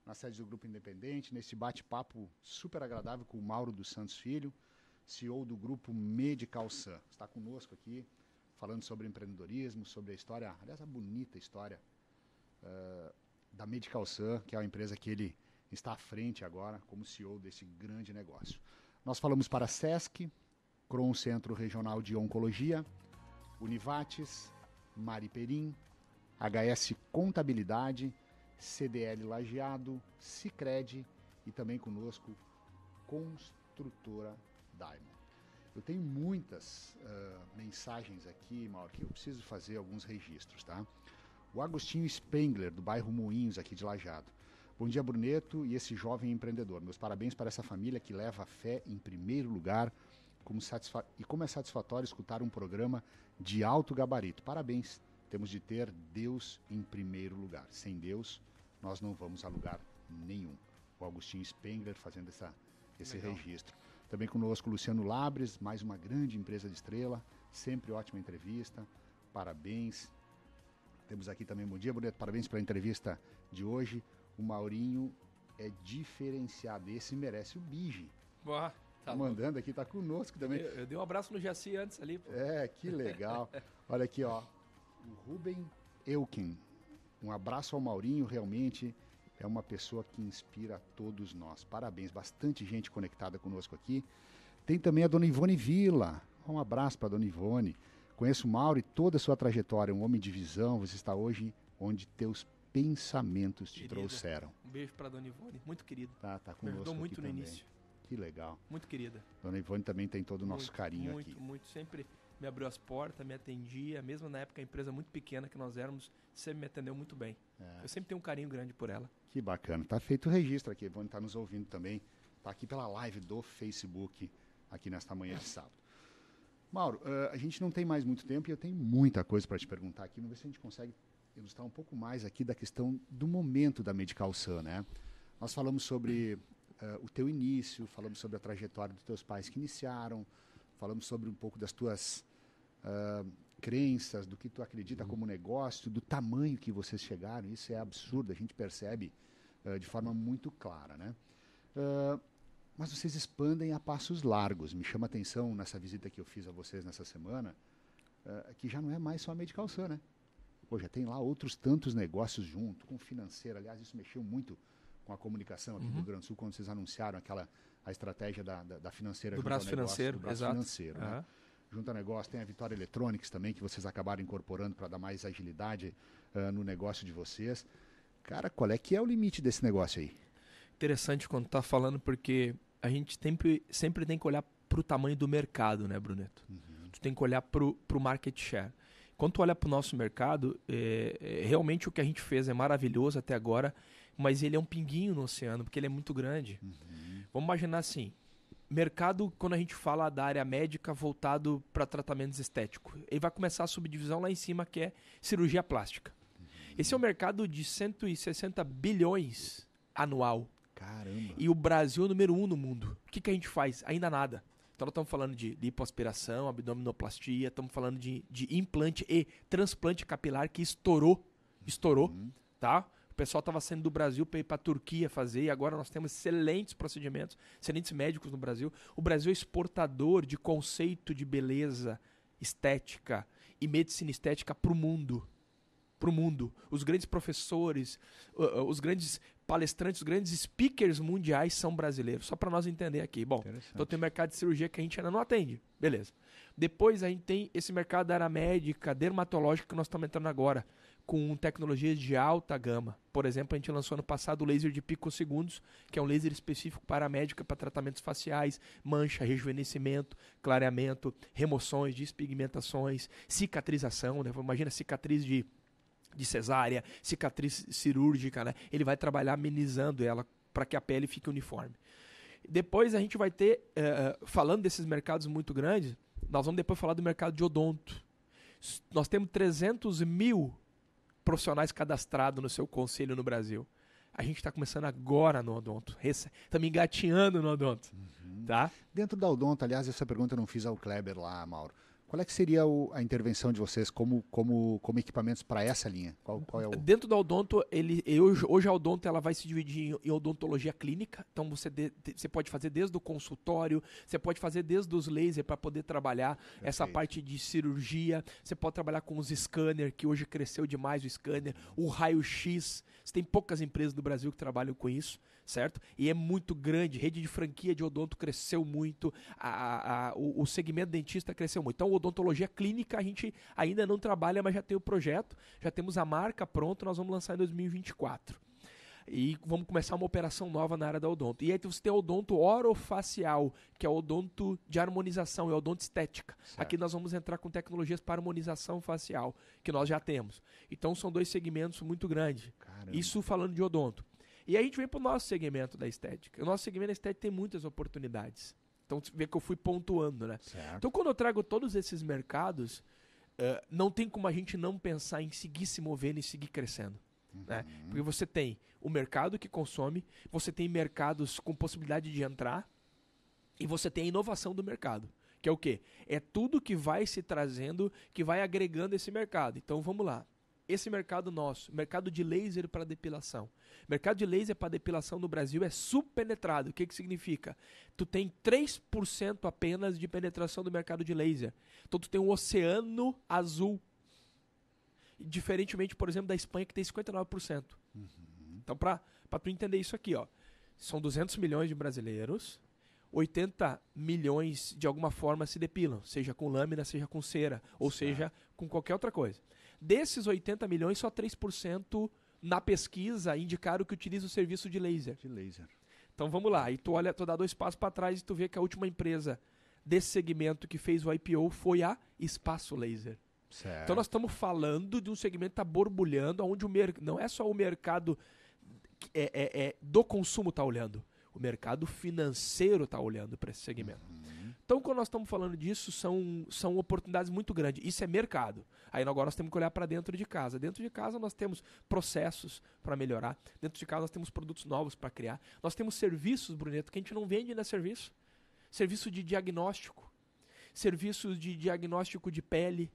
na sede do Grupo Independente, nesse bate-papo super agradável com o Mauro dos Santos Filho, CEO do Grupo Medical Sun. Está conosco aqui, falando sobre empreendedorismo, sobre a história, aliás, a bonita história uh, da Medical Sun, que é a empresa que ele está à frente agora como CEO desse grande negócio. Nós falamos para a SESC, CRON Centro Regional de Oncologia, Univates, Mari Perim, HS Contabilidade, CDL Lajeado, Cicred e também conosco Construtora Diamond. Eu tenho muitas uh, mensagens aqui, Mauro, que eu preciso fazer alguns registros, tá? O Agostinho Spengler, do bairro Moinhos, aqui de Lajado. Bom dia, Bruneto e esse jovem empreendedor. Meus parabéns para essa família que leva a fé em primeiro lugar como satisfa... e como é satisfatório escutar um programa de alto gabarito. Parabéns, temos de ter Deus em primeiro lugar. Sem Deus, nós não vamos a lugar nenhum. O Agostinho Spengler fazendo essa, esse Legal. registro. Também conosco Luciano Labres, mais uma grande empresa de estrela, sempre ótima entrevista, parabéns. Temos aqui também, bom dia, Boneto, parabéns pela entrevista de hoje. O Maurinho é diferenciado, esse merece o Bige. Boa tá mandando aqui, tá conosco também. Eu, eu, dei um abraço no Jaci antes ali. Pô. É, que legal. Olha aqui, ó. O Ruben Elkin. Um abraço ao Maurinho, realmente é uma pessoa que inspira a todos nós. Parabéns, bastante gente conectada conosco aqui. Tem também a dona Ivone Vila. Um abraço para a dona Ivone. Conheço o Mauro e toda a sua trajetória, um homem de visão. Você está hoje onde teus pensamentos te querida, trouxeram. Um beijo para a dona Ivone, muito querida. Tá, tá conosco. Me ajudou muito no também. início. Que legal. Muito querida. Dona Ivone também tem todo o nosso muito, carinho muito, aqui. Muito, muito. Sempre me abriu as portas, me atendia. Mesmo na época, a empresa muito pequena que nós éramos, sempre me atendeu muito bem. É. Eu sempre tenho um carinho grande por ela. Que bacana. está feito o registro aqui. A Ivone está nos ouvindo também. Está aqui pela live do Facebook, aqui nesta manhã de sábado. Mauro, uh, a gente não tem mais muito tempo e eu tenho muita coisa para te perguntar aqui. Vamos ver se a gente consegue ilustrar um pouco mais aqui da questão do momento da Medical Sun, né? Nós falamos sobre uh, o teu início, falamos sobre a trajetória dos teus pais que iniciaram, falamos sobre um pouco das tuas uh, crenças, do que tu acredita uhum. como negócio, do tamanho que vocês chegaram. Isso é absurdo, a gente percebe uh, de forma muito clara, né? mas vocês expandem a passos largos. Me chama a atenção nessa visita que eu fiz a vocês nessa semana, que já não é mais só a Medical Sun, né? Pô, já tem lá outros tantos negócios junto, com financeiro. Aliás, isso mexeu muito com a comunicação aqui uhum. do Rio Grande do Sul, quando vocês anunciaram aquela a estratégia da, da, da financeira. Do braço negócio, financeiro, do braço exato. financeiro, né? Junto ao negócio, tem a Vitória Eletronics também, que vocês acabaram incorporando para dar mais agilidade uh, no negócio de vocês. Cara, qual é que é o limite desse negócio aí? Interessante quando está falando, porque a gente sempre, sempre tem que olhar para o tamanho do mercado, né, Bruneto? Uhum. Tu tem que olhar para o market share. Quando tu olha para o nosso mercado, é, é, realmente o que a gente fez é maravilhoso até agora mas ele é um pinguinho no oceano, porque ele é muito grande. Uhum. Vamos imaginar assim, mercado, quando a gente fala da área médica voltado para tratamentos estéticos, ele vai começar a subdivisão lá em cima que é cirurgia plástica. Uhum. Esse é um mercado de 160 bilhões anual. Caramba. E o Brasil é o número um no mundo. O que, que a gente faz? Ainda nada. Então nós estamos falando de lipoaspiração, abdominoplastia, estamos falando de, de implante e transplante capilar que estourou. Estourou, uhum. tá? pessoal estava saindo do Brasil para ir para a Turquia fazer, e agora nós temos excelentes procedimentos, excelentes médicos no Brasil. O Brasil é exportador de conceito de beleza estética e medicina estética para o mundo. Para o mundo. Os grandes professores, os grandes palestrantes, os grandes speakers mundiais são brasileiros. Só para nós entender aqui. Bom, então tem o mercado de cirurgia que a gente ainda não atende. Beleza. Depois a gente tem esse mercado da área médica, dermatológica que nós estamos entrando agora com tecnologias de alta gama. Por exemplo, a gente lançou ano passado o laser de picosegundos, que é um laser específico para a médica para tratamentos faciais, mancha, rejuvenescimento, clareamento, remoções, despigmentações, cicatrização, né? Imagina cicatriz de de cesárea, cicatriz cirúrgica, né? Ele vai trabalhar amenizando ela para que a pele fique uniforme. Depois a gente vai ter, uh, falando desses mercados muito grandes, nós vamos depois falar do mercado de odonto. Nós temos 300 mil profissionais cadastrados no seu conselho no Brasil. A gente está começando agora no Odonto. Estamos engateando no Odonto. Uhum. Tá? Dentro da Odonto, aliás, essa pergunta eu não fiz ao Kleber lá, Mauro. Qual é que seria o, a intervenção de vocês como, como, como equipamentos para essa linha? Qual, qual é o... Dentro da odonto, ele, hoje, hoje a odonto ela vai se dividir em, odontologia clínica. Então você, de, você pode fazer desde o consultório, você pode fazer desde os lasers para poder trabalhar Perfeito. essa parte de cirurgia. Você pode trabalhar com os scanners, que hoje cresceu demais o scanner, o raio-x. tem poucas empresas no Brasil que trabalham com isso certo? E é muito grande, rede de franquia de odonto cresceu muito, a, a, o, o segmento dentista cresceu muito. Então, odontologia clínica a gente ainda não trabalha, mas já tem o projeto, já temos a marca pronta, nós vamos lançar em 2024 e vamos começar uma operação nova na área da odonto. E aí você tem o odonto orofacial, que é o odonto de harmonização, é odonto estética. Certo. Aqui nós vamos entrar com tecnologias para harmonização facial, que nós já temos. Então são dois segmentos muito grandes. Caramba. Isso falando de odonto. E aí a gente vem pro nosso segmento da estética. O nosso segmento da estética tem muitas oportunidades. Então você vê que eu fui pontuando, né? Certo. Então quando eu trago todos esses mercados, uh, não tem como a gente não pensar em seguir se movendo e seguir crescendo. Né? Uhum. Né? Porque você tem o mercado que consome, você tem mercados com possibilidade de entrar e você tem a inovação do mercado. Que é o quê? É tudo que vai se trazendo, que vai agregando esse mercado. Então vamos lá esse mercado nosso, mercado de laser para depilação. Mercado de laser para depilação no Brasil é subpenetrado. O que, que significa? Tu tem 3% apenas de penetração do mercado de laser. Então tu tem um oceano azul. Diferentemente, por exemplo, da Espanha que tem 59%. Uhum. Então, para tu entender isso aqui, ó, são 200 milhões de brasileiros, 80 milhões de alguma forma se depilam, seja com lâmina, seja com cera, ou certo. seja com qualquer outra coisa. Desses 80 milhões, só 3% na pesquisa indicaram que utiliza o serviço de laser. De laser. Então vamos lá, e tu olha, tu dá dois passos para trás e tu vê que a última empresa desse segmento que fez o IPO foi a Espaço Laser. Certo. Então nós estamos falando de um segmento que está borbulhando, onde o mer não é só o mercado é, é, é do consumo está olhando, o mercado financeiro está olhando para esse segmento. Uhum. Então, quando nós estamos falando disso, são, são oportunidades muito grandes. Isso é mercado. Aí agora nós temos que olhar para dentro de casa. Dentro de casa nós temos processos para melhorar. Dentro de casa nós temos produtos novos para criar. Nós temos serviços, Bruneto, que a gente não vende na é serviço. Serviço de diagnóstico. Serviços de diagnóstico de pele.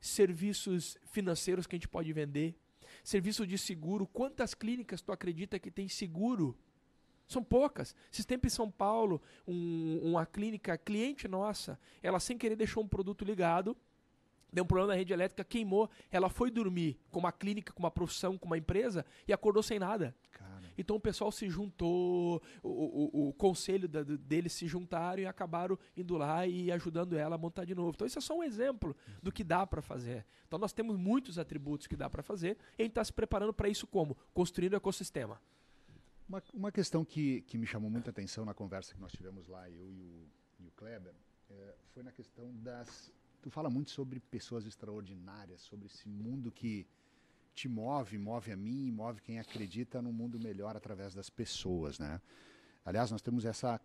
Serviços financeiros que a gente pode vender. Serviço de seguro. Quantas clínicas tu acredita que tem seguro? São poucas. Esses tempos em São Paulo, um, uma clínica cliente nossa, ela sem querer deixou um produto ligado, deu um problema na rede elétrica, queimou, ela foi dormir com uma clínica, com uma profissão, com uma empresa e acordou sem nada. Cara. Então o pessoal se juntou, o, o, o conselho da, deles se juntaram e acabaram indo lá e ajudando ela a montar de novo. Então isso é só um exemplo do que dá para fazer. Então nós temos muitos atributos que dá para fazer e a gente está se preparando para isso como? Construindo o ecossistema. Uma, uma questão que, que me chamou muita atenção na conversa que nós tivemos lá, eu e o, e o Kleber, é, foi na questão das. Tu fala muito sobre pessoas extraordinárias, sobre esse mundo que te move, move a mim, move quem acredita num mundo melhor através das pessoas, né? Aliás, nós temos essa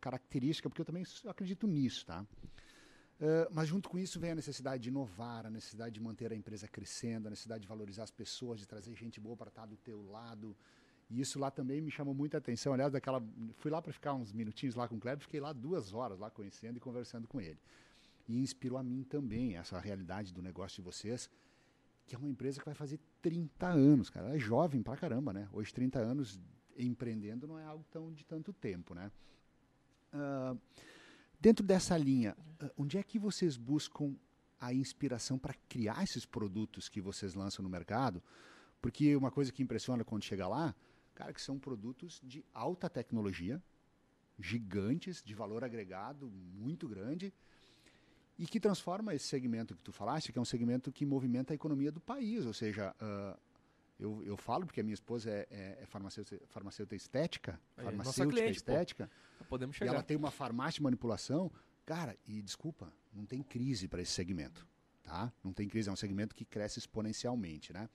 característica, porque eu também acredito nisso, tá? Uh, mas junto com isso vem a necessidade de inovar, a necessidade de manter a empresa crescendo, a necessidade de valorizar as pessoas, de trazer gente boa para estar tá do teu lado, e isso lá também me chamou muita atenção. Aliás, daquela, fui lá para ficar uns minutinhos lá com o Kleber, fiquei lá duas horas lá conhecendo e conversando com ele. E inspirou a mim também essa realidade do negócio de vocês, que é uma empresa que vai fazer 30 anos, cara. Ela é jovem pra caramba, né? Hoje, 30 anos empreendendo não é algo tão de tanto tempo, né? Uh, dentro dessa linha, uh, onde é que vocês buscam a inspiração para criar esses produtos que vocês lançam no mercado? Porque uma coisa que impressiona quando chega lá, cara, que são produtos de alta tecnologia, gigantes, de valor agregado muito grande, e que transforma esse segmento que tu falaste, que é um segmento que movimenta a economia do país. Ou seja, uh, eu, eu falo porque a minha esposa é, é, é farmacêutica, farmacêutica estética, Aí, farmacêutica cliente, estética, podemos chegar. e ela tem uma farmácia de manipulação. Cara, e desculpa, não tem crise para esse segmento. Tá? Não tem crise, é um segmento que cresce exponencialmente. Né?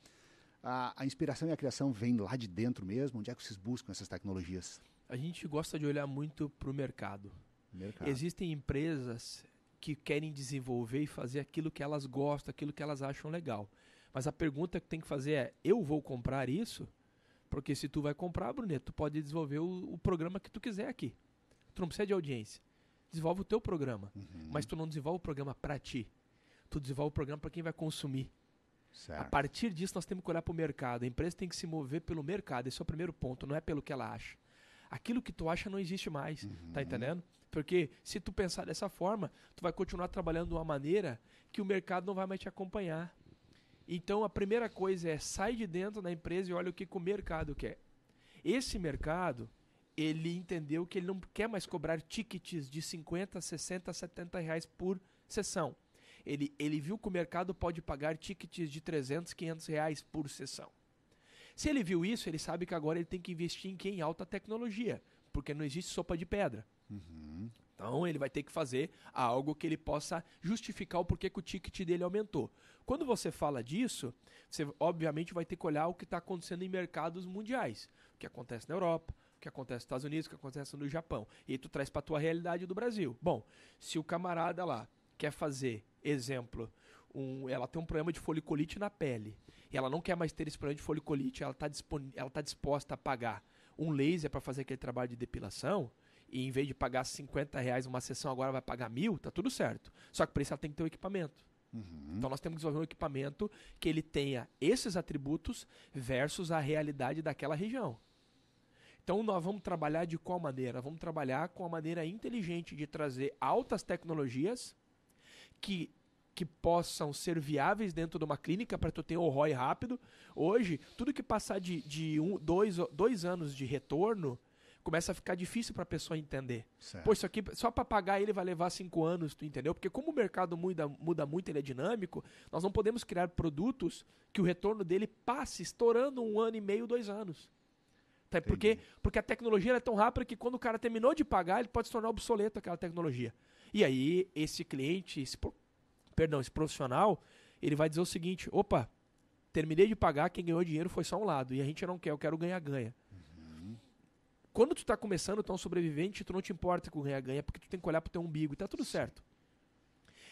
a, a inspiração e a criação vem lá de dentro mesmo? Onde é que vocês buscam essas tecnologias? A gente gosta de olhar muito para o mercado. mercado. Existem empresas que querem desenvolver e fazer aquilo que elas gostam, aquilo que elas acham legal. Mas a pergunta que tem que fazer é: eu vou comprar isso? Porque se tu vai comprar, Bruneto, tu pode desenvolver o, o programa que tu quiser aqui. Tu não precisa de audiência. Desenvolve o teu programa. Uhum. Mas tu não desenvolve o programa para ti. Tu desenvolve o programa para quem vai consumir. Certo. A partir disso, nós temos que olhar para o mercado. A empresa tem que se mover pelo mercado. Esse é o primeiro ponto, não é pelo que ela acha. Aquilo que tu acha não existe mais, uhum. tá entendendo? Porque se tu pensar dessa forma, tu vai continuar trabalhando de uma maneira que o mercado não vai mais te acompanhar. Então a primeira coisa é sai de dentro da empresa e olha o que, que o mercado quer. Esse mercado, ele entendeu que ele não quer mais cobrar tickets de 50, 60, 70 reais por sessão. Ele, ele viu que o mercado pode pagar tickets de 300, 500 reais por sessão. Se ele viu isso, ele sabe que agora ele tem que investir em quem? Em alta tecnologia, porque não existe sopa de pedra. Uhum. Então ele vai ter que fazer algo que ele possa justificar o porquê que o ticket dele aumentou. Quando você fala disso, você obviamente vai ter que olhar o que está acontecendo em mercados mundiais, o que acontece na Europa, o que acontece nos Estados Unidos, o que acontece no Japão, e tu traz para tua realidade do Brasil. Bom, se o camarada lá quer fazer, exemplo, um, ela tem um problema de folicolite na pele e ela não quer mais ter esse problema de folicolite, ela está ela tá disposta a pagar um laser para fazer aquele trabalho de depilação e em vez de pagar 50 reais uma sessão agora vai pagar mil, tá tudo certo. Só que para isso ela tem que ter o um equipamento. Uhum. Então nós temos que desenvolver um equipamento que ele tenha esses atributos versus a realidade daquela região. Então nós vamos trabalhar de qual maneira? Vamos trabalhar com a maneira inteligente de trazer altas tecnologias que que possam ser viáveis dentro de uma clínica para tu ter o ROI rápido. Hoje, tudo que passar de, de um, dois, dois anos de retorno começa a ficar difícil para a pessoa entender. Certo. Pô, isso aqui só para pagar ele vai levar cinco anos, tu entendeu? Porque como o mercado muda, muda muito, ele é dinâmico, nós não podemos criar produtos que o retorno dele passe estourando um ano e meio, dois anos. Tá, porque, porque a tecnologia é tão rápida que quando o cara terminou de pagar, ele pode se tornar obsoleto aquela tecnologia. E aí esse cliente, esse, perdão, esse profissional, ele vai dizer o seguinte: opa, terminei de pagar, quem ganhou dinheiro foi só um lado. E a gente não quer, eu quero ganhar-ganha. Uhum. Quando tu tá começando, tu é um sobrevivente, tu não te importa com ganhar ganha porque tu tem que olhar pro teu umbigo e tá tudo certo.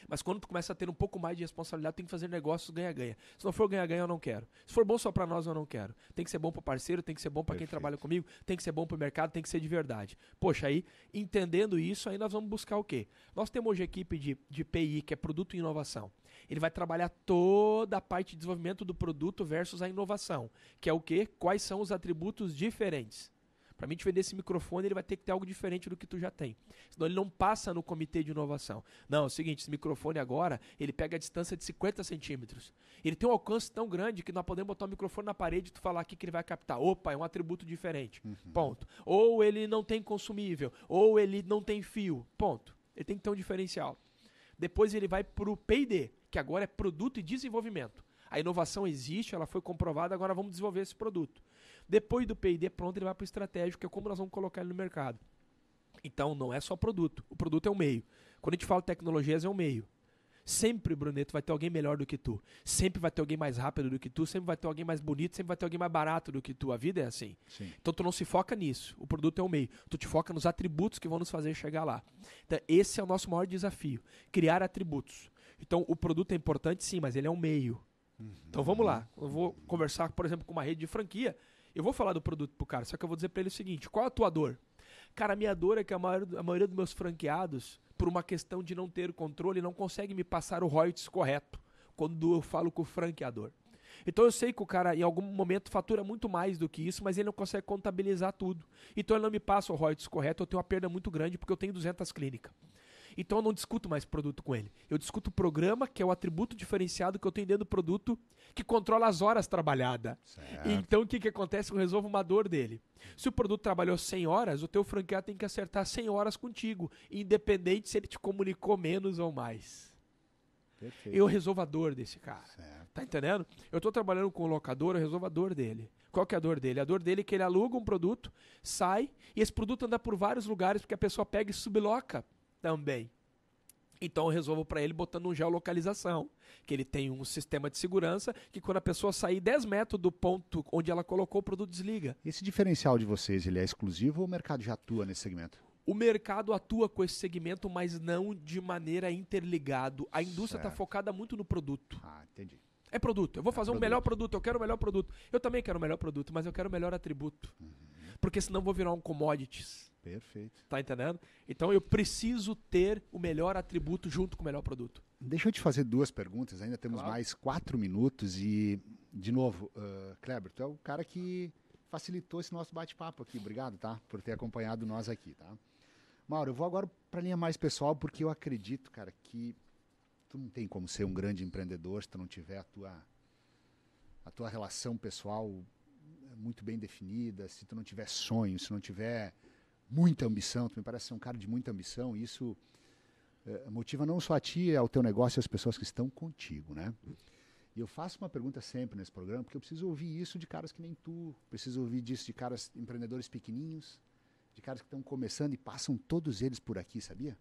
Mas quando tu começa a ter um pouco mais de responsabilidade, tem que fazer negócios ganha-ganha. Se não for ganha-ganha, eu não quero. Se for bom só para nós, eu não quero. Tem que ser bom para parceiro, tem que ser bom para quem trabalha comigo, tem que ser bom para o mercado, tem que ser de verdade. Poxa, aí, entendendo isso, aí nós vamos buscar o quê? Nós temos hoje a equipe de, de PI, que é produto e inovação. Ele vai trabalhar toda a parte de desenvolvimento do produto versus a inovação, que é o quê? Quais são os atributos diferentes? Para mim te vender esse microfone, ele vai ter que ter algo diferente do que tu já tem. Senão ele não passa no comitê de inovação. Não, é o seguinte, esse microfone agora, ele pega a distância de 50 centímetros. Ele tem um alcance tão grande que nós podemos botar o microfone na parede e tu falar aqui que ele vai captar. Opa, é um atributo diferente. Uhum. Ponto. Ou ele não tem consumível, ou ele não tem fio. Ponto. Ele tem que ter um diferencial. Depois ele vai para o P&D, que agora é produto e desenvolvimento. A inovação existe, ela foi comprovada, agora vamos desenvolver esse produto. Depois do P&D é pronto, ele vai para o estratégico, que é como nós vamos colocar ele no mercado. Então, não é só produto. O produto é o um meio. Quando a gente fala tecnologias, é o um meio. Sempre, Bruneto, vai ter alguém melhor do que tu. Sempre vai ter alguém mais rápido do que tu. Sempre vai ter alguém mais bonito. Sempre vai ter alguém mais barato do que tu. A vida é assim. Sim. Então tu não se foca nisso. O produto é o meio. Tu te foca nos atributos que vão nos fazer chegar lá. Então, esse é o nosso maior desafio: criar atributos. Então o produto é importante, sim, mas ele é um meio. Uhum. Então vamos lá. Eu vou conversar, por exemplo, com uma rede de franquia eu vou falar do produto pro cara, só que eu vou dizer para ele o seguinte: qual a tua dor? Cara, a minha dor é que a, maior, a maioria dos meus franqueados, por uma questão de não ter controle, não consegue me passar o royalties correto quando eu falo com o franqueador. Então eu sei que o cara em algum momento fatura muito mais do que isso, mas ele não consegue contabilizar tudo. Então ele não me passa o royalties correto, eu tenho uma perda muito grande porque eu tenho 200 clínicas. Então eu não discuto mais produto com ele. Eu discuto o programa, que é o atributo diferenciado que eu tenho dentro do produto, que controla as horas trabalhadas. Então o que, que acontece? Eu resolvo uma dor dele. Se o produto trabalhou 100 horas, o teu franqueado tem que acertar 100 horas contigo, independente se ele te comunicou menos ou mais. Perfeito. Eu resolvo a dor desse cara. Certo. Tá entendendo? Eu tô trabalhando com o locador, eu resolvo a dor dele. Qual que é a dor dele? A dor dele é que ele aluga um produto, sai, e esse produto anda por vários lugares porque a pessoa pega e subloca também. Então eu resolvo para ele botando um geolocalização, que ele tem um sistema de segurança que quando a pessoa sair 10 metros do ponto onde ela colocou, o produto desliga. Esse diferencial de vocês, ele é exclusivo ou o mercado já atua nesse segmento? O mercado atua com esse segmento, mas não de maneira interligado. A indústria está focada muito no produto. Ah, entendi. É produto. Eu vou é fazer o um melhor produto, eu quero o melhor produto. Eu também quero o melhor produto, mas eu quero o melhor atributo. Uhum. Porque senão vou virar um commodities. Perfeito. Tá entendendo? Então eu preciso ter o melhor atributo junto com o melhor produto. Deixa eu te fazer duas perguntas, ainda temos claro. mais quatro minutos e, de novo, uh, Kleber, tu é o cara que facilitou esse nosso bate-papo aqui. Obrigado, tá? Por ter acompanhado nós aqui, tá? Mauro, eu vou agora para a linha mais pessoal, porque eu acredito, cara, que tu não tem como ser um grande empreendedor se tu não tiver a tua, a tua relação pessoal muito bem definida, se tu não tiver sonho, se não tiver muita ambição, tu me parece ser um cara de muita ambição, e isso é, motiva não só a ti, é ao teu negócio e às pessoas que estão contigo, né? E eu faço uma pergunta sempre nesse programa, porque eu preciso ouvir isso de caras que nem tu, preciso ouvir disso de caras empreendedores pequenininhos, de caras que estão começando e passam todos eles por aqui, sabia?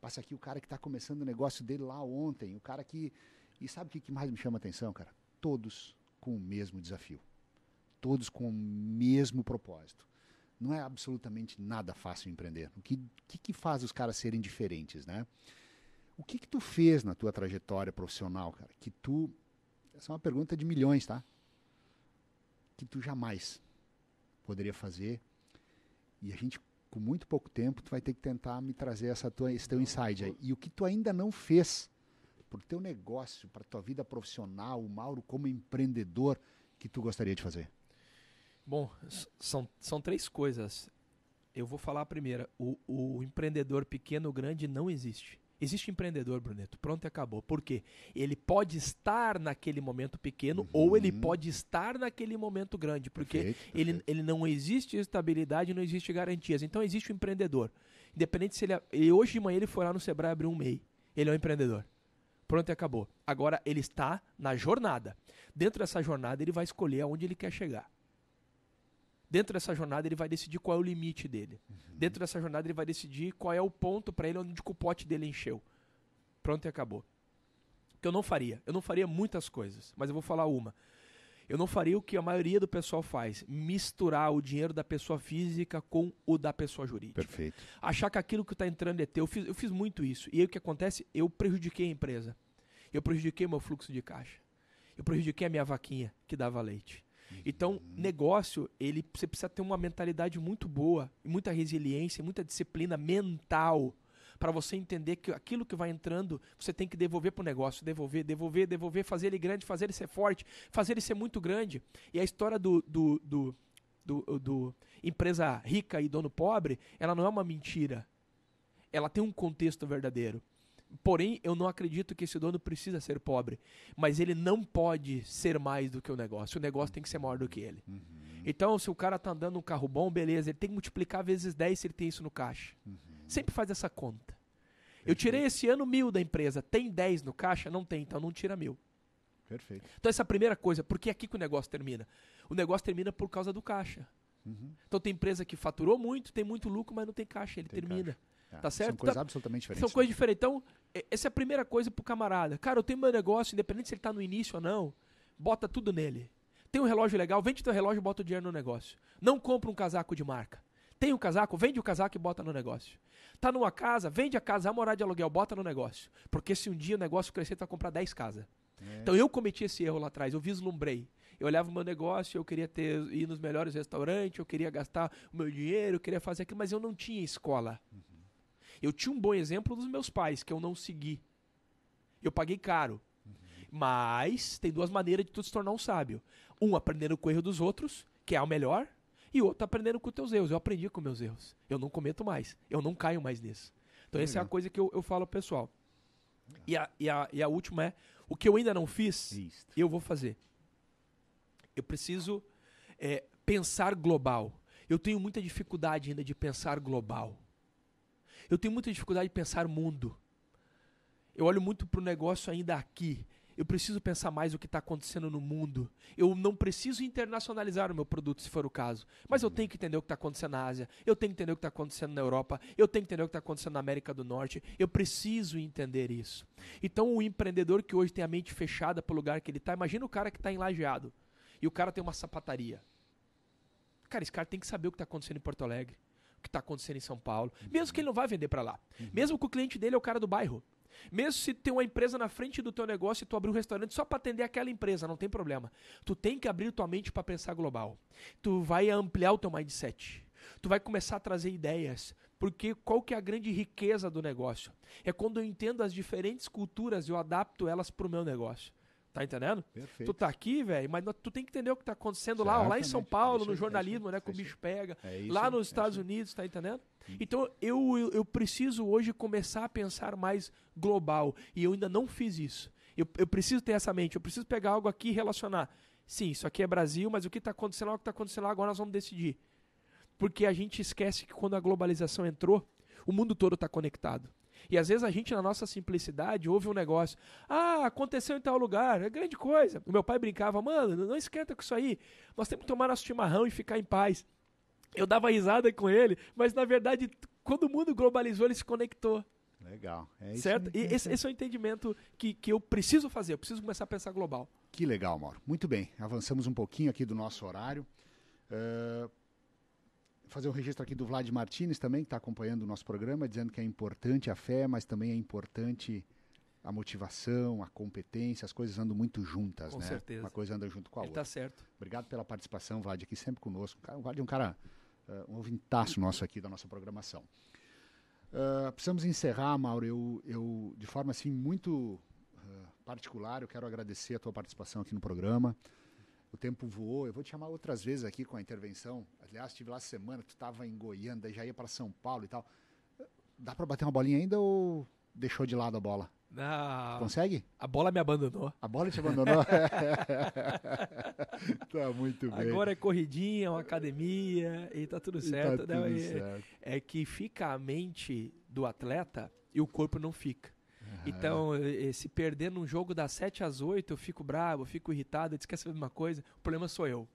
Passa aqui o cara que está começando o negócio dele lá ontem, o cara que. E sabe o que, que mais me chama a atenção, cara? Todos com o mesmo desafio. Todos com o mesmo propósito não é absolutamente nada fácil empreender. O que, que, que faz os caras serem diferentes, né? O que que tu fez na tua trajetória profissional, cara, que tu... Essa é uma pergunta de milhões, tá? Que tu jamais poderia fazer. E a gente, com muito pouco tempo, tu vai ter que tentar me trazer essa tua, esse teu insight aí. E o que tu ainda não fez pro teu negócio, para tua vida profissional, o Mauro como empreendedor, que tu gostaria de fazer? Bom, são, são três coisas. Eu vou falar a primeira. O, o empreendedor pequeno ou grande não existe. Existe empreendedor, Bruneto. Pronto e acabou. Por quê? Ele pode estar naquele momento pequeno uhum. ou ele pode estar naquele momento grande. Porque perfeito, perfeito. Ele, ele não existe estabilidade, não existe garantias. Então existe o um empreendedor. Independente se ele, ele. Hoje de manhã ele foi lá no Sebrae abrir um MEI. Ele é um empreendedor. Pronto e acabou. Agora ele está na jornada. Dentro dessa jornada ele vai escolher aonde ele quer chegar. Dentro dessa jornada, ele vai decidir qual é o limite dele. Uhum. Dentro dessa jornada, ele vai decidir qual é o ponto para ele onde o pote dele encheu. Pronto e acabou. O que eu não faria? Eu não faria muitas coisas, mas eu vou falar uma. Eu não faria o que a maioria do pessoal faz: misturar o dinheiro da pessoa física com o da pessoa jurídica. Perfeito. Achar que aquilo que está entrando é teu. Eu fiz, eu fiz muito isso. E aí o que acontece? Eu prejudiquei a empresa. Eu prejudiquei meu fluxo de caixa. Eu prejudiquei a minha vaquinha que dava leite. Então, negócio, ele você precisa ter uma mentalidade muito boa, muita resiliência, muita disciplina mental para você entender que aquilo que vai entrando, você tem que devolver para o negócio, devolver, devolver, devolver, fazer ele grande, fazer ele ser forte, fazer ele ser muito grande. E a história do, do, do, do, do empresa rica e dono pobre, ela não é uma mentira. Ela tem um contexto verdadeiro. Porém, eu não acredito que esse dono precisa ser pobre. Mas ele não pode ser mais do que o negócio. O negócio tem que ser maior do que ele. Uhum. Então, se o cara tá andando um carro bom, beleza, ele tem que multiplicar vezes 10 se ele tem isso no caixa. Uhum. Sempre faz essa conta. Perfeito. Eu tirei esse ano mil da empresa. Tem 10 no caixa? Não tem, então não tira mil. Perfeito. Então, essa é a primeira coisa, porque é aqui que o negócio termina. O negócio termina por causa do caixa. Uhum. Então, tem empresa que faturou muito, tem muito lucro, mas não tem caixa, ele tem termina. Caixa. É, tá certo? São coisas tá, absolutamente diferentes. São coisas diferentes. Então, essa é a primeira coisa pro camarada. Cara, eu tenho meu negócio, independente se ele tá no início ou não, bota tudo nele. Tem um relógio legal, vende teu relógio e bota o dinheiro no negócio. Não compra um casaco de marca. Tem um casaco, vende o casaco e bota no negócio. Tá numa casa, vende a casa, a morar de aluguel, bota no negócio. Porque se um dia o negócio crescer, tu vai comprar 10 casas. É. Então eu cometi esse erro lá atrás, eu vislumbrei. Eu olhava o meu negócio, eu queria ter ir nos melhores restaurantes, eu queria gastar o meu dinheiro, eu queria fazer aquilo, mas eu não tinha escola. Uhum. Eu tinha um bom exemplo dos meus pais, que eu não segui. Eu paguei caro. Uhum. Mas tem duas maneiras de tu se tornar um sábio. Um, aprendendo com o erro dos outros, que é o melhor, e outro, aprendendo com os teus erros. Eu aprendi com meus erros. Eu não cometo mais. Eu não caio mais nisso. Então, essa é a uhum. coisa que eu, eu falo ao pessoal. E a, e, a, e a última é: o que eu ainda não fiz, Isto. eu vou fazer. Eu preciso é, pensar global. Eu tenho muita dificuldade ainda de pensar global. Eu tenho muita dificuldade de pensar o mundo. Eu olho muito para o negócio ainda aqui. Eu preciso pensar mais o que está acontecendo no mundo. Eu não preciso internacionalizar o meu produto, se for o caso. Mas eu uhum. tenho que entender o que está acontecendo na Ásia. Eu tenho que entender o que está acontecendo na Europa. Eu tenho que entender o que está acontecendo na América do Norte. Eu preciso entender isso. Então, o empreendedor que hoje tem a mente fechada para o lugar que ele está, imagina o cara que está enlajeado e o cara tem uma sapataria. Cara, esse cara tem que saber o que está acontecendo em Porto Alegre que está acontecendo em São Paulo, mesmo que ele não vá vender para lá, mesmo que o cliente dele é o cara do bairro. Mesmo se tem uma empresa na frente do teu negócio e tu abrir um restaurante só para atender aquela empresa, não tem problema. Tu tem que abrir tua mente para pensar global. Tu vai ampliar o teu mindset. Tu vai começar a trazer ideias, porque qual que é a grande riqueza do negócio? É quando eu entendo as diferentes culturas e eu adapto elas para o meu negócio. Tá entendendo? Perfeito. Tu tá aqui, velho, mas tu tem que entender o que tá acontecendo lá, lá em São Paulo, no é jornalismo, né? Que o é bicho pega. É lá nos Estados Unidos, tá entendendo? Hum. Então eu, eu preciso hoje começar a pensar mais global. E eu ainda não fiz isso. Eu, eu preciso ter essa mente, eu preciso pegar algo aqui e relacionar. Sim, isso aqui é Brasil, mas o que está acontecendo lá, o que está acontecendo lá, agora nós vamos decidir. Porque a gente esquece que quando a globalização entrou, o mundo todo está conectado. E às vezes a gente, na nossa simplicidade, ouve um negócio. Ah, aconteceu em tal lugar, é grande coisa. O meu pai brincava, mano, não esquenta com isso aí. Nós temos que tomar nosso chimarrão e ficar em paz. Eu dava risada com ele, mas na verdade, quando o mundo globalizou, ele se conectou. Legal. É certo? E esse, esse, é o entendimento que, que eu preciso fazer, eu preciso começar a pensar global. Que legal, Mauro. Muito bem, avançamos um pouquinho aqui do nosso horário. Uh, fazer um registro aqui do Vlad Martinez também, que está acompanhando o nosso programa, dizendo que é importante a fé, mas também é importante a motivação, a competência, as coisas andam muito juntas, com né? certeza. Uma coisa anda junto com a Ele tá outra. Está certo. Obrigado pela participação, Vlad, aqui sempre conosco. O Vlad é um cara, eh, um ouvintaço nosso aqui da nossa programação. Uh, precisamos encerrar, Mauro. Eu, eu, de forma assim, muito uh, particular, eu quero agradecer a tua participação aqui no programa. O tempo voou. Eu vou te chamar outras vezes aqui com a intervenção. Aliás, estive lá semana, tu estava em Goiânia, já ia para São Paulo e tal. Dá para bater uma bolinha ainda ou deixou de lado a bola? Não. Consegue? A bola me abandonou. A bola te abandonou? tá muito bem. Agora é corridinha, uma academia e tá tudo tá certo. Tá tudo né? certo. é que fica a mente do atleta e o corpo não fica. Então, se perder num jogo das 7 às 8, eu fico bravo, eu fico irritado, eu esqueço de uma coisa, o problema sou eu.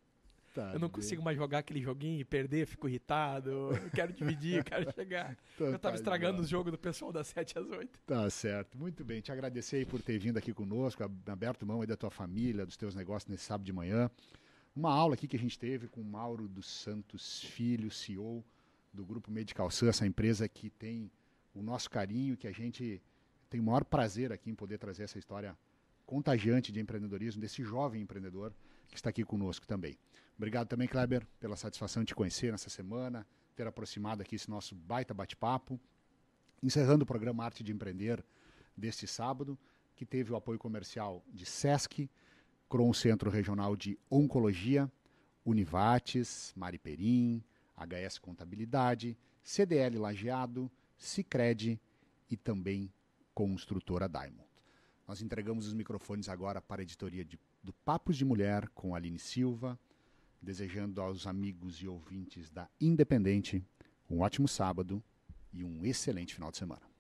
Tá eu não bem. consigo mais jogar aquele joguinho e perder, fico irritado, quero dividir, quero chegar. Então, eu estava tá estragando o jogo do pessoal das 7 às 8. Tá certo, muito bem. Te agradecer aí por ter vindo aqui conosco, aberto mão aí da tua família, dos teus negócios nesse sábado de manhã. Uma aula aqui que a gente teve com o Mauro dos Santos Filho, CEO do Grupo Medical Sun, essa empresa que tem o nosso carinho, que a gente tenho o maior prazer aqui em poder trazer essa história contagiante de empreendedorismo desse jovem empreendedor que está aqui conosco também. Obrigado também, Kleber, pela satisfação de te conhecer nessa semana, ter aproximado aqui esse nosso baita bate-papo. Encerrando o programa Arte de Empreender deste sábado, que teve o apoio comercial de SESC, Cron Centro Regional de Oncologia, Univates, Mariperim, HS Contabilidade, CDL Lajeado, Sicredi e também construtora Diamond. Nós entregamos os microfones agora para a editoria de, do Papos de Mulher com Aline Silva, desejando aos amigos e ouvintes da Independente um ótimo sábado e um excelente final de semana.